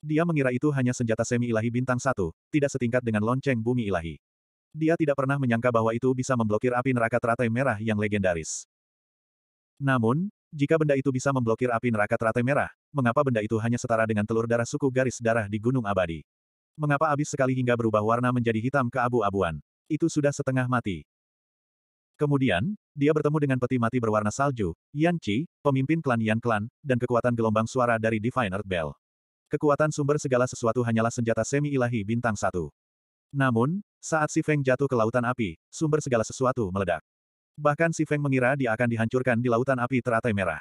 Speaker 1: Dia mengira itu hanya senjata semi ilahi bintang satu, tidak setingkat dengan lonceng bumi ilahi. Dia tidak pernah menyangka bahwa itu bisa memblokir api neraka teratai merah yang legendaris. Namun, jika benda itu bisa memblokir api neraka teratai merah, mengapa benda itu hanya setara dengan telur darah suku garis darah di Gunung Abadi? Mengapa abis sekali hingga berubah warna menjadi hitam ke abu abuan Itu sudah setengah mati. Kemudian, dia bertemu dengan peti mati berwarna salju, Yan Qi, pemimpin klan Yan Klan, dan kekuatan gelombang suara dari Divine Earth Bell. Kekuatan sumber segala sesuatu hanyalah senjata semi-ilahi bintang satu. Namun, saat Si Feng jatuh ke lautan api, sumber segala sesuatu meledak. Bahkan Si Feng mengira dia akan dihancurkan di lautan api teratai merah.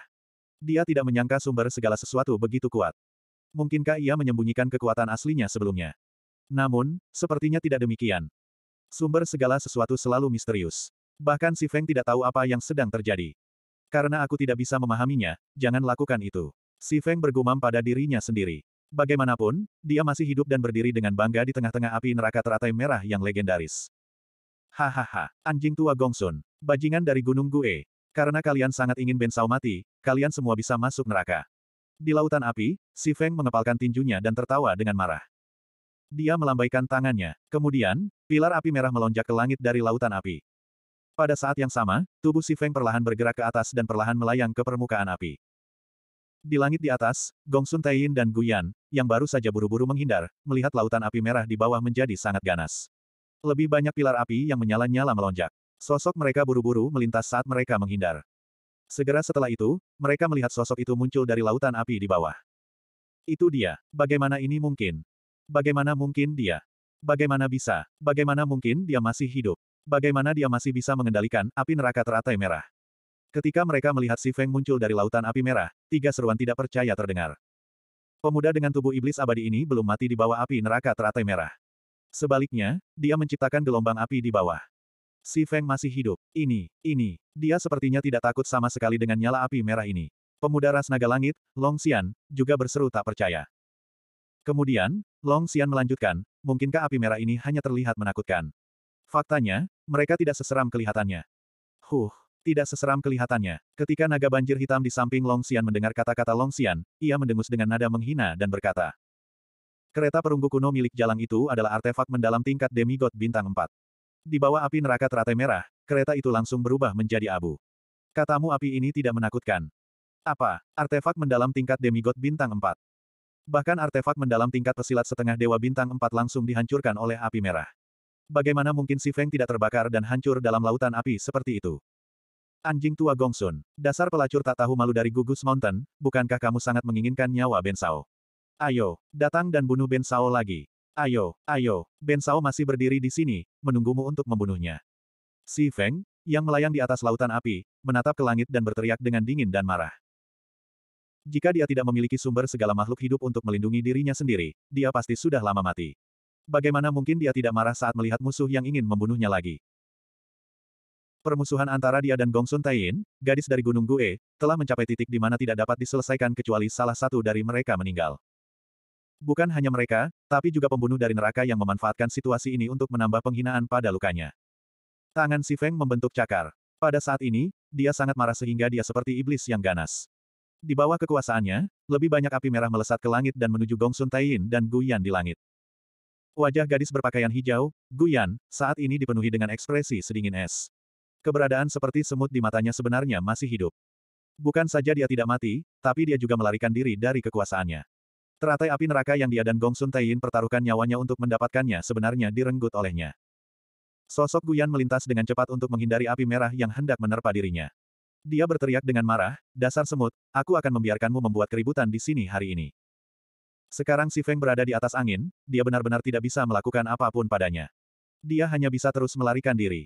Speaker 1: Dia tidak menyangka sumber segala sesuatu begitu kuat. Mungkinkah ia menyembunyikan kekuatan aslinya sebelumnya? Namun, sepertinya tidak demikian. Sumber segala sesuatu selalu misterius. Bahkan si Feng tidak tahu apa yang sedang terjadi. Karena aku tidak bisa memahaminya, jangan lakukan itu. Si Feng bergumam pada dirinya sendiri. Bagaimanapun, dia masih hidup dan berdiri dengan bangga di tengah-tengah api neraka teratai merah yang legendaris. Hahaha, anjing tua Gongsun, bajingan dari Gunung Gue. Karena kalian sangat ingin Ben Bensau mati, kalian semua bisa masuk neraka. Di lautan api, si Feng mengepalkan tinjunya dan tertawa dengan marah. Dia melambaikan tangannya. Kemudian, pilar api merah melonjak ke langit dari lautan api. Pada saat yang sama, tubuh Si Feng perlahan bergerak ke atas dan perlahan melayang ke permukaan api. Di langit di atas, Gong Sun Gongsun Taiyin dan Guyan, yang baru saja buru-buru menghindar, melihat lautan api merah di bawah menjadi sangat ganas. Lebih banyak pilar api yang menyala-nyala melonjak. Sosok mereka buru-buru melintas saat mereka menghindar. Segera setelah itu, mereka melihat sosok itu muncul dari lautan api di bawah. Itu dia. Bagaimana ini mungkin? Bagaimana mungkin dia? Bagaimana bisa? Bagaimana mungkin dia masih hidup? Bagaimana dia masih bisa mengendalikan api neraka teratai merah? Ketika mereka melihat si Feng muncul dari lautan api merah, tiga seruan tidak percaya terdengar. Pemuda dengan tubuh iblis abadi ini belum mati di bawah api neraka teratai merah. Sebaliknya, dia menciptakan gelombang api di bawah. Si Feng masih hidup. Ini, ini, dia sepertinya tidak takut sama sekali dengan nyala api merah ini. Pemuda ras naga langit, Long Xian, juga berseru tak percaya. Kemudian, Long Xian melanjutkan, mungkinkah api merah ini hanya terlihat menakutkan? Faktanya, mereka tidak seseram kelihatannya. Huh, tidak seseram kelihatannya. Ketika naga banjir hitam di samping Long Xian mendengar kata-kata Long Xian, ia mendengus dengan nada menghina dan berkata. Kereta perunggu kuno milik jalang itu adalah artefak mendalam tingkat demigod bintang 4. Di bawah api neraka teratai merah, kereta itu langsung berubah menjadi abu. Katamu api ini tidak menakutkan. Apa? Artefak mendalam tingkat demigod bintang 4. Bahkan artefak mendalam tingkat pesilat setengah dewa bintang 4 langsung dihancurkan oleh api merah. Bagaimana mungkin si Feng tidak terbakar dan hancur dalam lautan api seperti itu? Anjing tua Gongsun, dasar pelacur tak tahu malu dari Gugus Mountain, bukankah kamu sangat menginginkan nyawa Ben Sao? Ayo, datang dan bunuh Ben Sao lagi. Ayo, ayo, Ben Sao masih berdiri di sini, menunggumu untuk membunuhnya. Si Feng, yang melayang di atas lautan api, menatap ke langit dan berteriak dengan dingin dan marah. Jika dia tidak memiliki sumber segala makhluk hidup untuk melindungi dirinya sendiri, dia pasti sudah lama mati. Bagaimana mungkin dia tidak marah saat melihat musuh yang ingin membunuhnya lagi? Permusuhan antara dia dan Gong Gongsun Taiyin, gadis dari Gunung Gue, telah mencapai titik di mana tidak dapat diselesaikan kecuali salah satu dari mereka meninggal. Bukan hanya mereka, tapi juga pembunuh dari neraka yang memanfaatkan situasi ini untuk menambah penghinaan pada lukanya. Tangan Si Feng membentuk cakar. Pada saat ini, dia sangat marah sehingga dia seperti iblis yang ganas. Di bawah kekuasaannya, lebih banyak api merah melesat ke langit dan menuju Gong Gongsun Taiyin dan Gu Yan di langit. Wajah gadis berpakaian hijau, Guyan, saat ini dipenuhi dengan ekspresi sedingin es. Keberadaan seperti semut di matanya sebenarnya masih hidup. Bukan saja dia tidak mati, tapi dia juga melarikan diri dari kekuasaannya. Teratai api neraka yang dia dan Gong Sun Taiyin pertaruhkan nyawanya untuk mendapatkannya sebenarnya direnggut olehnya. Sosok Guyan melintas dengan cepat untuk menghindari api merah yang hendak menerpa dirinya. Dia berteriak dengan marah, dasar semut, aku akan membiarkanmu membuat keributan di sini hari ini. Sekarang si Feng berada di atas angin, dia benar-benar tidak bisa melakukan apapun padanya. Dia hanya bisa terus melarikan diri.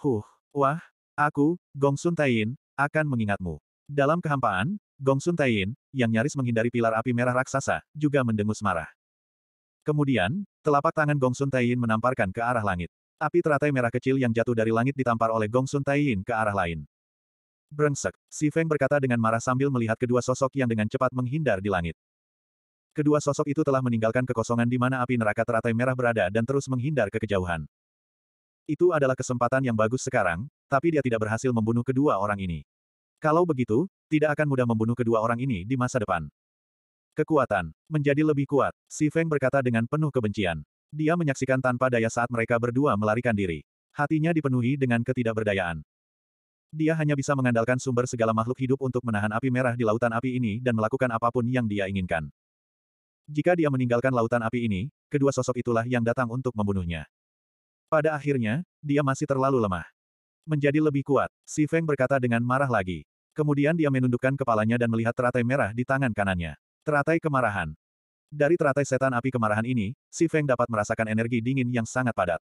Speaker 1: Huh, wah, aku, Gong Sun Taiyin, akan mengingatmu. Dalam kehampaan, Gong Sun Taiyin, yang nyaris menghindari pilar api merah raksasa, juga mendengus marah. Kemudian, telapak tangan Gong Sun Taiyin menamparkan ke arah langit. Api teratai merah kecil yang jatuh dari langit ditampar oleh Gong Sun Taiyin ke arah lain. Brengsek, Si Feng berkata dengan marah sambil melihat kedua sosok yang dengan cepat menghindar di langit. Kedua sosok itu telah meninggalkan kekosongan di mana api neraka teratai merah berada dan terus menghindar ke kejauhan. Itu adalah kesempatan yang bagus sekarang, tapi dia tidak berhasil membunuh kedua orang ini. Kalau begitu, tidak akan mudah membunuh kedua orang ini di masa depan. Kekuatan. Menjadi lebih kuat, Si Feng berkata dengan penuh kebencian. Dia menyaksikan tanpa daya saat mereka berdua melarikan diri. Hatinya dipenuhi dengan ketidakberdayaan. Dia hanya bisa mengandalkan sumber segala makhluk hidup untuk menahan api merah di lautan api ini dan melakukan apapun yang dia inginkan. Jika dia meninggalkan lautan api ini, kedua sosok itulah yang datang untuk membunuhnya. Pada akhirnya, dia masih terlalu lemah. Menjadi lebih kuat, Si Feng berkata dengan marah lagi. Kemudian dia menundukkan kepalanya dan melihat teratai merah di tangan kanannya. Teratai kemarahan. Dari teratai setan api kemarahan ini, Si Feng dapat merasakan energi dingin yang sangat padat.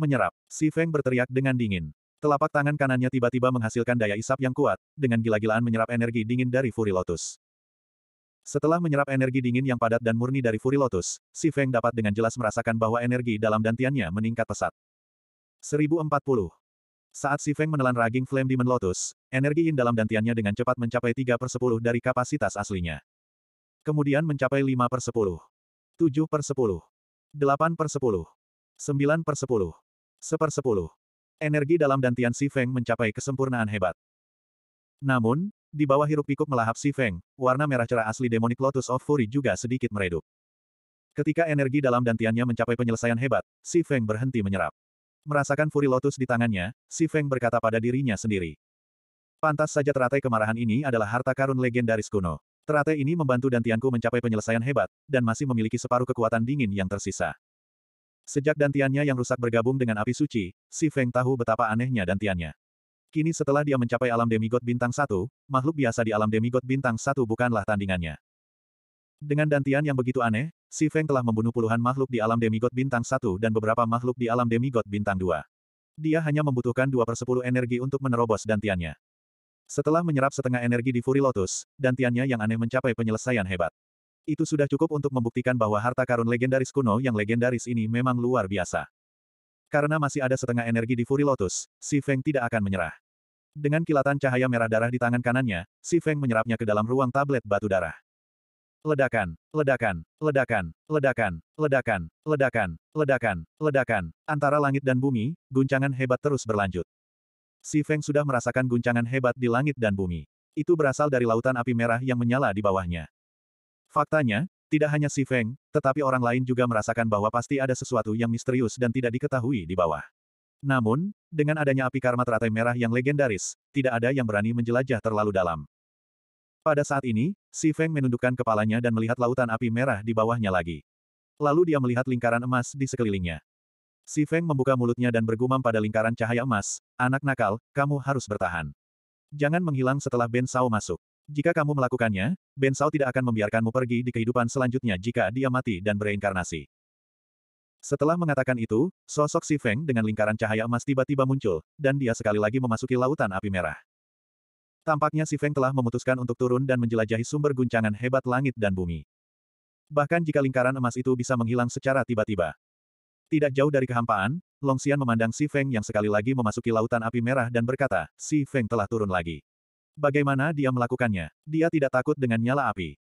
Speaker 1: Menyerap, Si Feng berteriak dengan dingin. Telapak tangan kanannya tiba-tiba menghasilkan daya isap yang kuat, dengan gila-gilaan menyerap energi dingin dari Furi Lotus. Setelah menyerap energi dingin yang padat dan murni dari Furi Lotus, Si Feng dapat dengan jelas merasakan bahwa energi dalam dantiannya meningkat pesat. 1040. Saat Si Feng menelan raging Flame Demon Lotus, energi yin dalam dantiannya dengan cepat mencapai 3 per 10 dari kapasitas aslinya. Kemudian mencapai 5 per 10. 7 per 10. 8 per 10. 9 per 10. 1 per 10. Energi dalam dantian Si Feng mencapai kesempurnaan hebat. Namun, di bawah hirup pikuk melahap si Feng, warna merah cerah asli Demonic Lotus of Fury juga sedikit meredup. Ketika energi dalam dantiannya mencapai penyelesaian hebat, si Feng berhenti menyerap. Merasakan Fury Lotus di tangannya, si Feng berkata pada dirinya sendiri. Pantas saja teratai kemarahan ini adalah harta karun legendaris kuno. Teratai ini membantu dantianku mencapai penyelesaian hebat, dan masih memiliki separuh kekuatan dingin yang tersisa. Sejak dantiannya yang rusak bergabung dengan api suci, si Feng tahu betapa anehnya dantiannya. Kini setelah dia mencapai alam demigod bintang satu, makhluk biasa di alam demigod bintang satu bukanlah tandingannya. Dengan dantian yang begitu aneh, Si Feng telah membunuh puluhan makhluk di alam demigod bintang satu dan beberapa makhluk di alam demigod bintang dua. Dia hanya membutuhkan dua persepuluh energi untuk menerobos dantiannya. Setelah menyerap setengah energi di Fury Lotus, dantiannya yang aneh mencapai penyelesaian hebat. Itu sudah cukup untuk membuktikan bahwa harta karun legendaris kuno yang legendaris ini memang luar biasa. Karena masih ada setengah energi di Furi Lotus, Si Feng tidak akan menyerah. Dengan kilatan cahaya merah darah di tangan kanannya, Si Feng menyerapnya ke dalam ruang tablet batu darah. Ledakan, ledakan, ledakan, ledakan, ledakan, ledakan, ledakan, ledakan. Antara langit dan bumi, guncangan hebat terus berlanjut. Si Feng sudah merasakan guncangan hebat di langit dan bumi. Itu berasal dari lautan api merah yang menyala di bawahnya. Faktanya, tidak hanya Si Feng, tetapi orang lain juga merasakan bahwa pasti ada sesuatu yang misterius dan tidak diketahui di bawah. Namun, dengan adanya api karma teratai merah yang legendaris, tidak ada yang berani menjelajah terlalu dalam. Pada saat ini, Si Feng menundukkan kepalanya dan melihat lautan api merah di bawahnya lagi. Lalu dia melihat lingkaran emas di sekelilingnya. Si Feng membuka mulutnya dan bergumam pada lingkaran cahaya emas, anak nakal, kamu harus bertahan. Jangan menghilang setelah Ben Sao masuk. Jika kamu melakukannya, Ben Sao tidak akan membiarkanmu pergi di kehidupan selanjutnya jika dia mati dan bereinkarnasi. Setelah mengatakan itu, sosok Si Feng dengan lingkaran cahaya emas tiba-tiba muncul, dan dia sekali lagi memasuki lautan api merah. Tampaknya Si Feng telah memutuskan untuk turun dan menjelajahi sumber guncangan hebat langit dan bumi. Bahkan jika lingkaran emas itu bisa menghilang secara tiba-tiba. Tidak jauh dari kehampaan, Long Xian memandang Si Feng yang sekali lagi memasuki lautan api merah dan berkata, Si Feng telah turun lagi. Bagaimana dia melakukannya? Dia tidak takut dengan nyala api.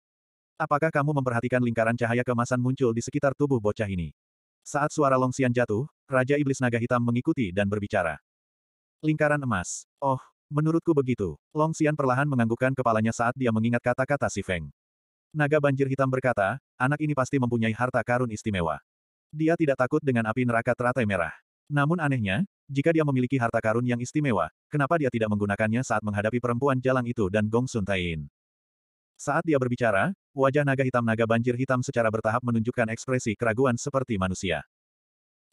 Speaker 1: Apakah kamu memperhatikan lingkaran cahaya kemasan muncul di sekitar tubuh bocah ini? Saat suara longsian jatuh, Raja Iblis Naga Hitam mengikuti dan berbicara. Lingkaran emas. Oh, menurutku begitu. Longsian perlahan menganggukkan kepalanya saat dia mengingat kata-kata si Feng. Naga banjir hitam berkata, anak ini pasti mempunyai harta karun istimewa. Dia tidak takut dengan api neraka teratai merah. Namun anehnya, jika dia memiliki harta karun yang istimewa, kenapa dia tidak menggunakannya saat menghadapi perempuan jalang itu dan Gong Sun Tain? Saat dia berbicara, wajah naga hitam naga banjir hitam secara bertahap menunjukkan ekspresi keraguan seperti manusia.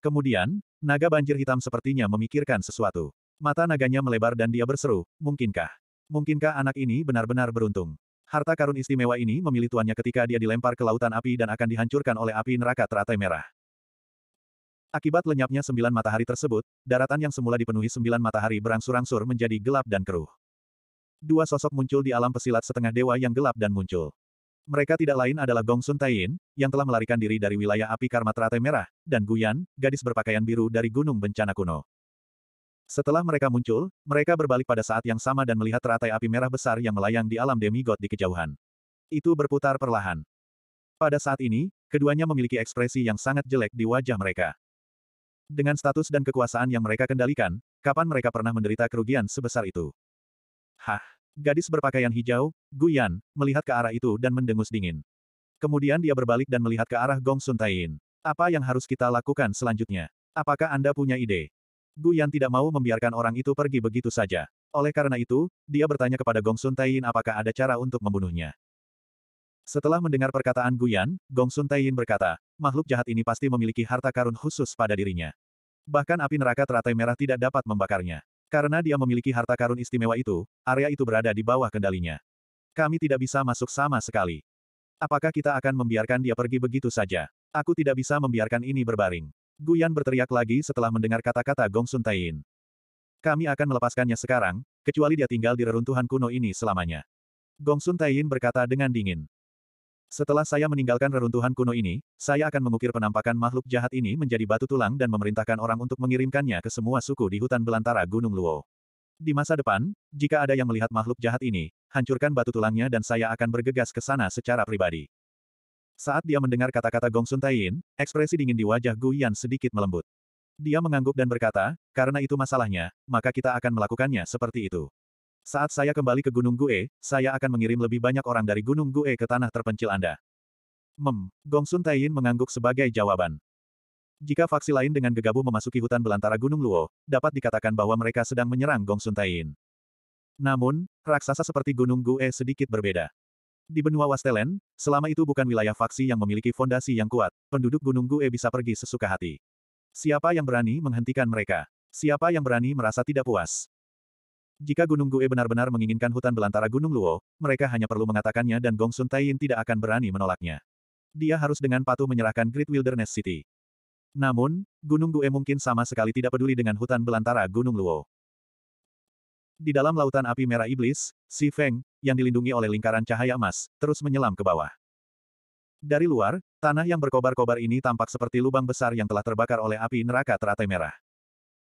Speaker 1: Kemudian, naga banjir hitam sepertinya memikirkan sesuatu. Mata naganya melebar dan dia berseru, mungkinkah? Mungkinkah anak ini benar-benar beruntung? Harta karun istimewa ini memilih tuannya ketika dia dilempar ke lautan api dan akan dihancurkan oleh api neraka teratai merah. Akibat lenyapnya sembilan matahari tersebut, daratan yang semula dipenuhi sembilan matahari berangsur-angsur menjadi gelap dan keruh. Dua sosok muncul di alam pesilat setengah dewa yang gelap dan muncul. Mereka tidak lain adalah Gong Sun Taiyin, yang telah melarikan diri dari wilayah api karma teratai merah, dan Guyan, gadis berpakaian biru dari gunung bencana kuno. Setelah mereka muncul, mereka berbalik pada saat yang sama dan melihat teratai api merah besar yang melayang di alam demigod di kejauhan. Itu berputar perlahan. Pada saat ini, keduanya memiliki ekspresi yang sangat jelek di wajah mereka. Dengan status dan kekuasaan yang mereka kendalikan, kapan mereka pernah menderita kerugian sebesar itu? Hah! Gadis berpakaian hijau, Gu Yan, melihat ke arah itu dan mendengus dingin. Kemudian dia berbalik dan melihat ke arah Gong Sun Taiyin. Apa yang harus kita lakukan selanjutnya? Apakah Anda punya ide? Gu Yan tidak mau membiarkan orang itu pergi begitu saja. Oleh karena itu, dia bertanya kepada Gong Sun Taiyin apakah ada cara untuk membunuhnya. Setelah mendengar perkataan Guyan, Gong Sun Taiyin berkata, makhluk jahat ini pasti memiliki harta karun khusus pada dirinya. Bahkan api neraka teratai merah tidak dapat membakarnya. Karena dia memiliki harta karun istimewa itu, area itu berada di bawah kendalinya. Kami tidak bisa masuk sama sekali. Apakah kita akan membiarkan dia pergi begitu saja? Aku tidak bisa membiarkan ini berbaring. Guyan berteriak lagi setelah mendengar kata-kata Gong Sun Taiyin. Kami akan melepaskannya sekarang, kecuali dia tinggal di reruntuhan kuno ini selamanya. Gong Sun Taiyin berkata dengan dingin. Setelah saya meninggalkan reruntuhan kuno ini, saya akan mengukir penampakan makhluk jahat ini menjadi batu tulang dan memerintahkan orang untuk mengirimkannya ke semua suku di hutan belantara Gunung Luo. Di masa depan, jika ada yang melihat makhluk jahat ini, hancurkan batu tulangnya dan saya akan bergegas ke sana secara pribadi. Saat dia mendengar kata-kata Gong Sun Yin, ekspresi dingin di wajah Gu Yan sedikit melembut. Dia mengangguk dan berkata, karena itu masalahnya, maka kita akan melakukannya seperti itu. Saat saya kembali ke Gunung Gue, saya akan mengirim lebih banyak orang dari Gunung Gue ke tanah terpencil Anda. Mem, Gongsun Taiyin mengangguk sebagai jawaban. Jika faksi lain dengan gegabah memasuki hutan belantara Gunung Luo, dapat dikatakan bahwa mereka sedang menyerang Gongsun Taiyin. Namun, raksasa seperti Gunung Gue sedikit berbeda. Di benua Wastelen, selama itu bukan wilayah faksi yang memiliki fondasi yang kuat, penduduk Gunung Gue bisa pergi sesuka hati. Siapa yang berani menghentikan mereka? Siapa yang berani merasa tidak puas? Jika Gunung Gue benar-benar menginginkan hutan belantara Gunung Luo, mereka hanya perlu mengatakannya dan Gongsun Sun Taiyin tidak akan berani menolaknya. Dia harus dengan patuh menyerahkan Great Wilderness City. Namun, Gunung Gue mungkin sama sekali tidak peduli dengan hutan belantara Gunung Luo. Di dalam lautan api merah iblis, Si Feng, yang dilindungi oleh lingkaran cahaya emas, terus menyelam ke bawah. Dari luar, tanah yang berkobar-kobar ini tampak seperti lubang besar yang telah terbakar oleh api neraka teratai merah.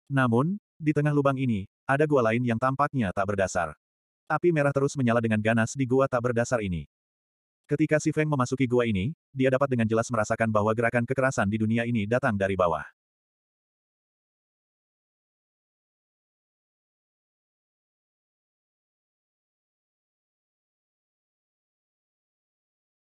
Speaker 1: Namun, di tengah lubang ini, ada gua lain yang tampaknya tak berdasar. Api merah terus menyala dengan ganas di gua tak berdasar ini. Ketika Si Feng memasuki gua ini, dia dapat dengan jelas merasakan bahwa gerakan kekerasan di dunia ini datang dari bawah.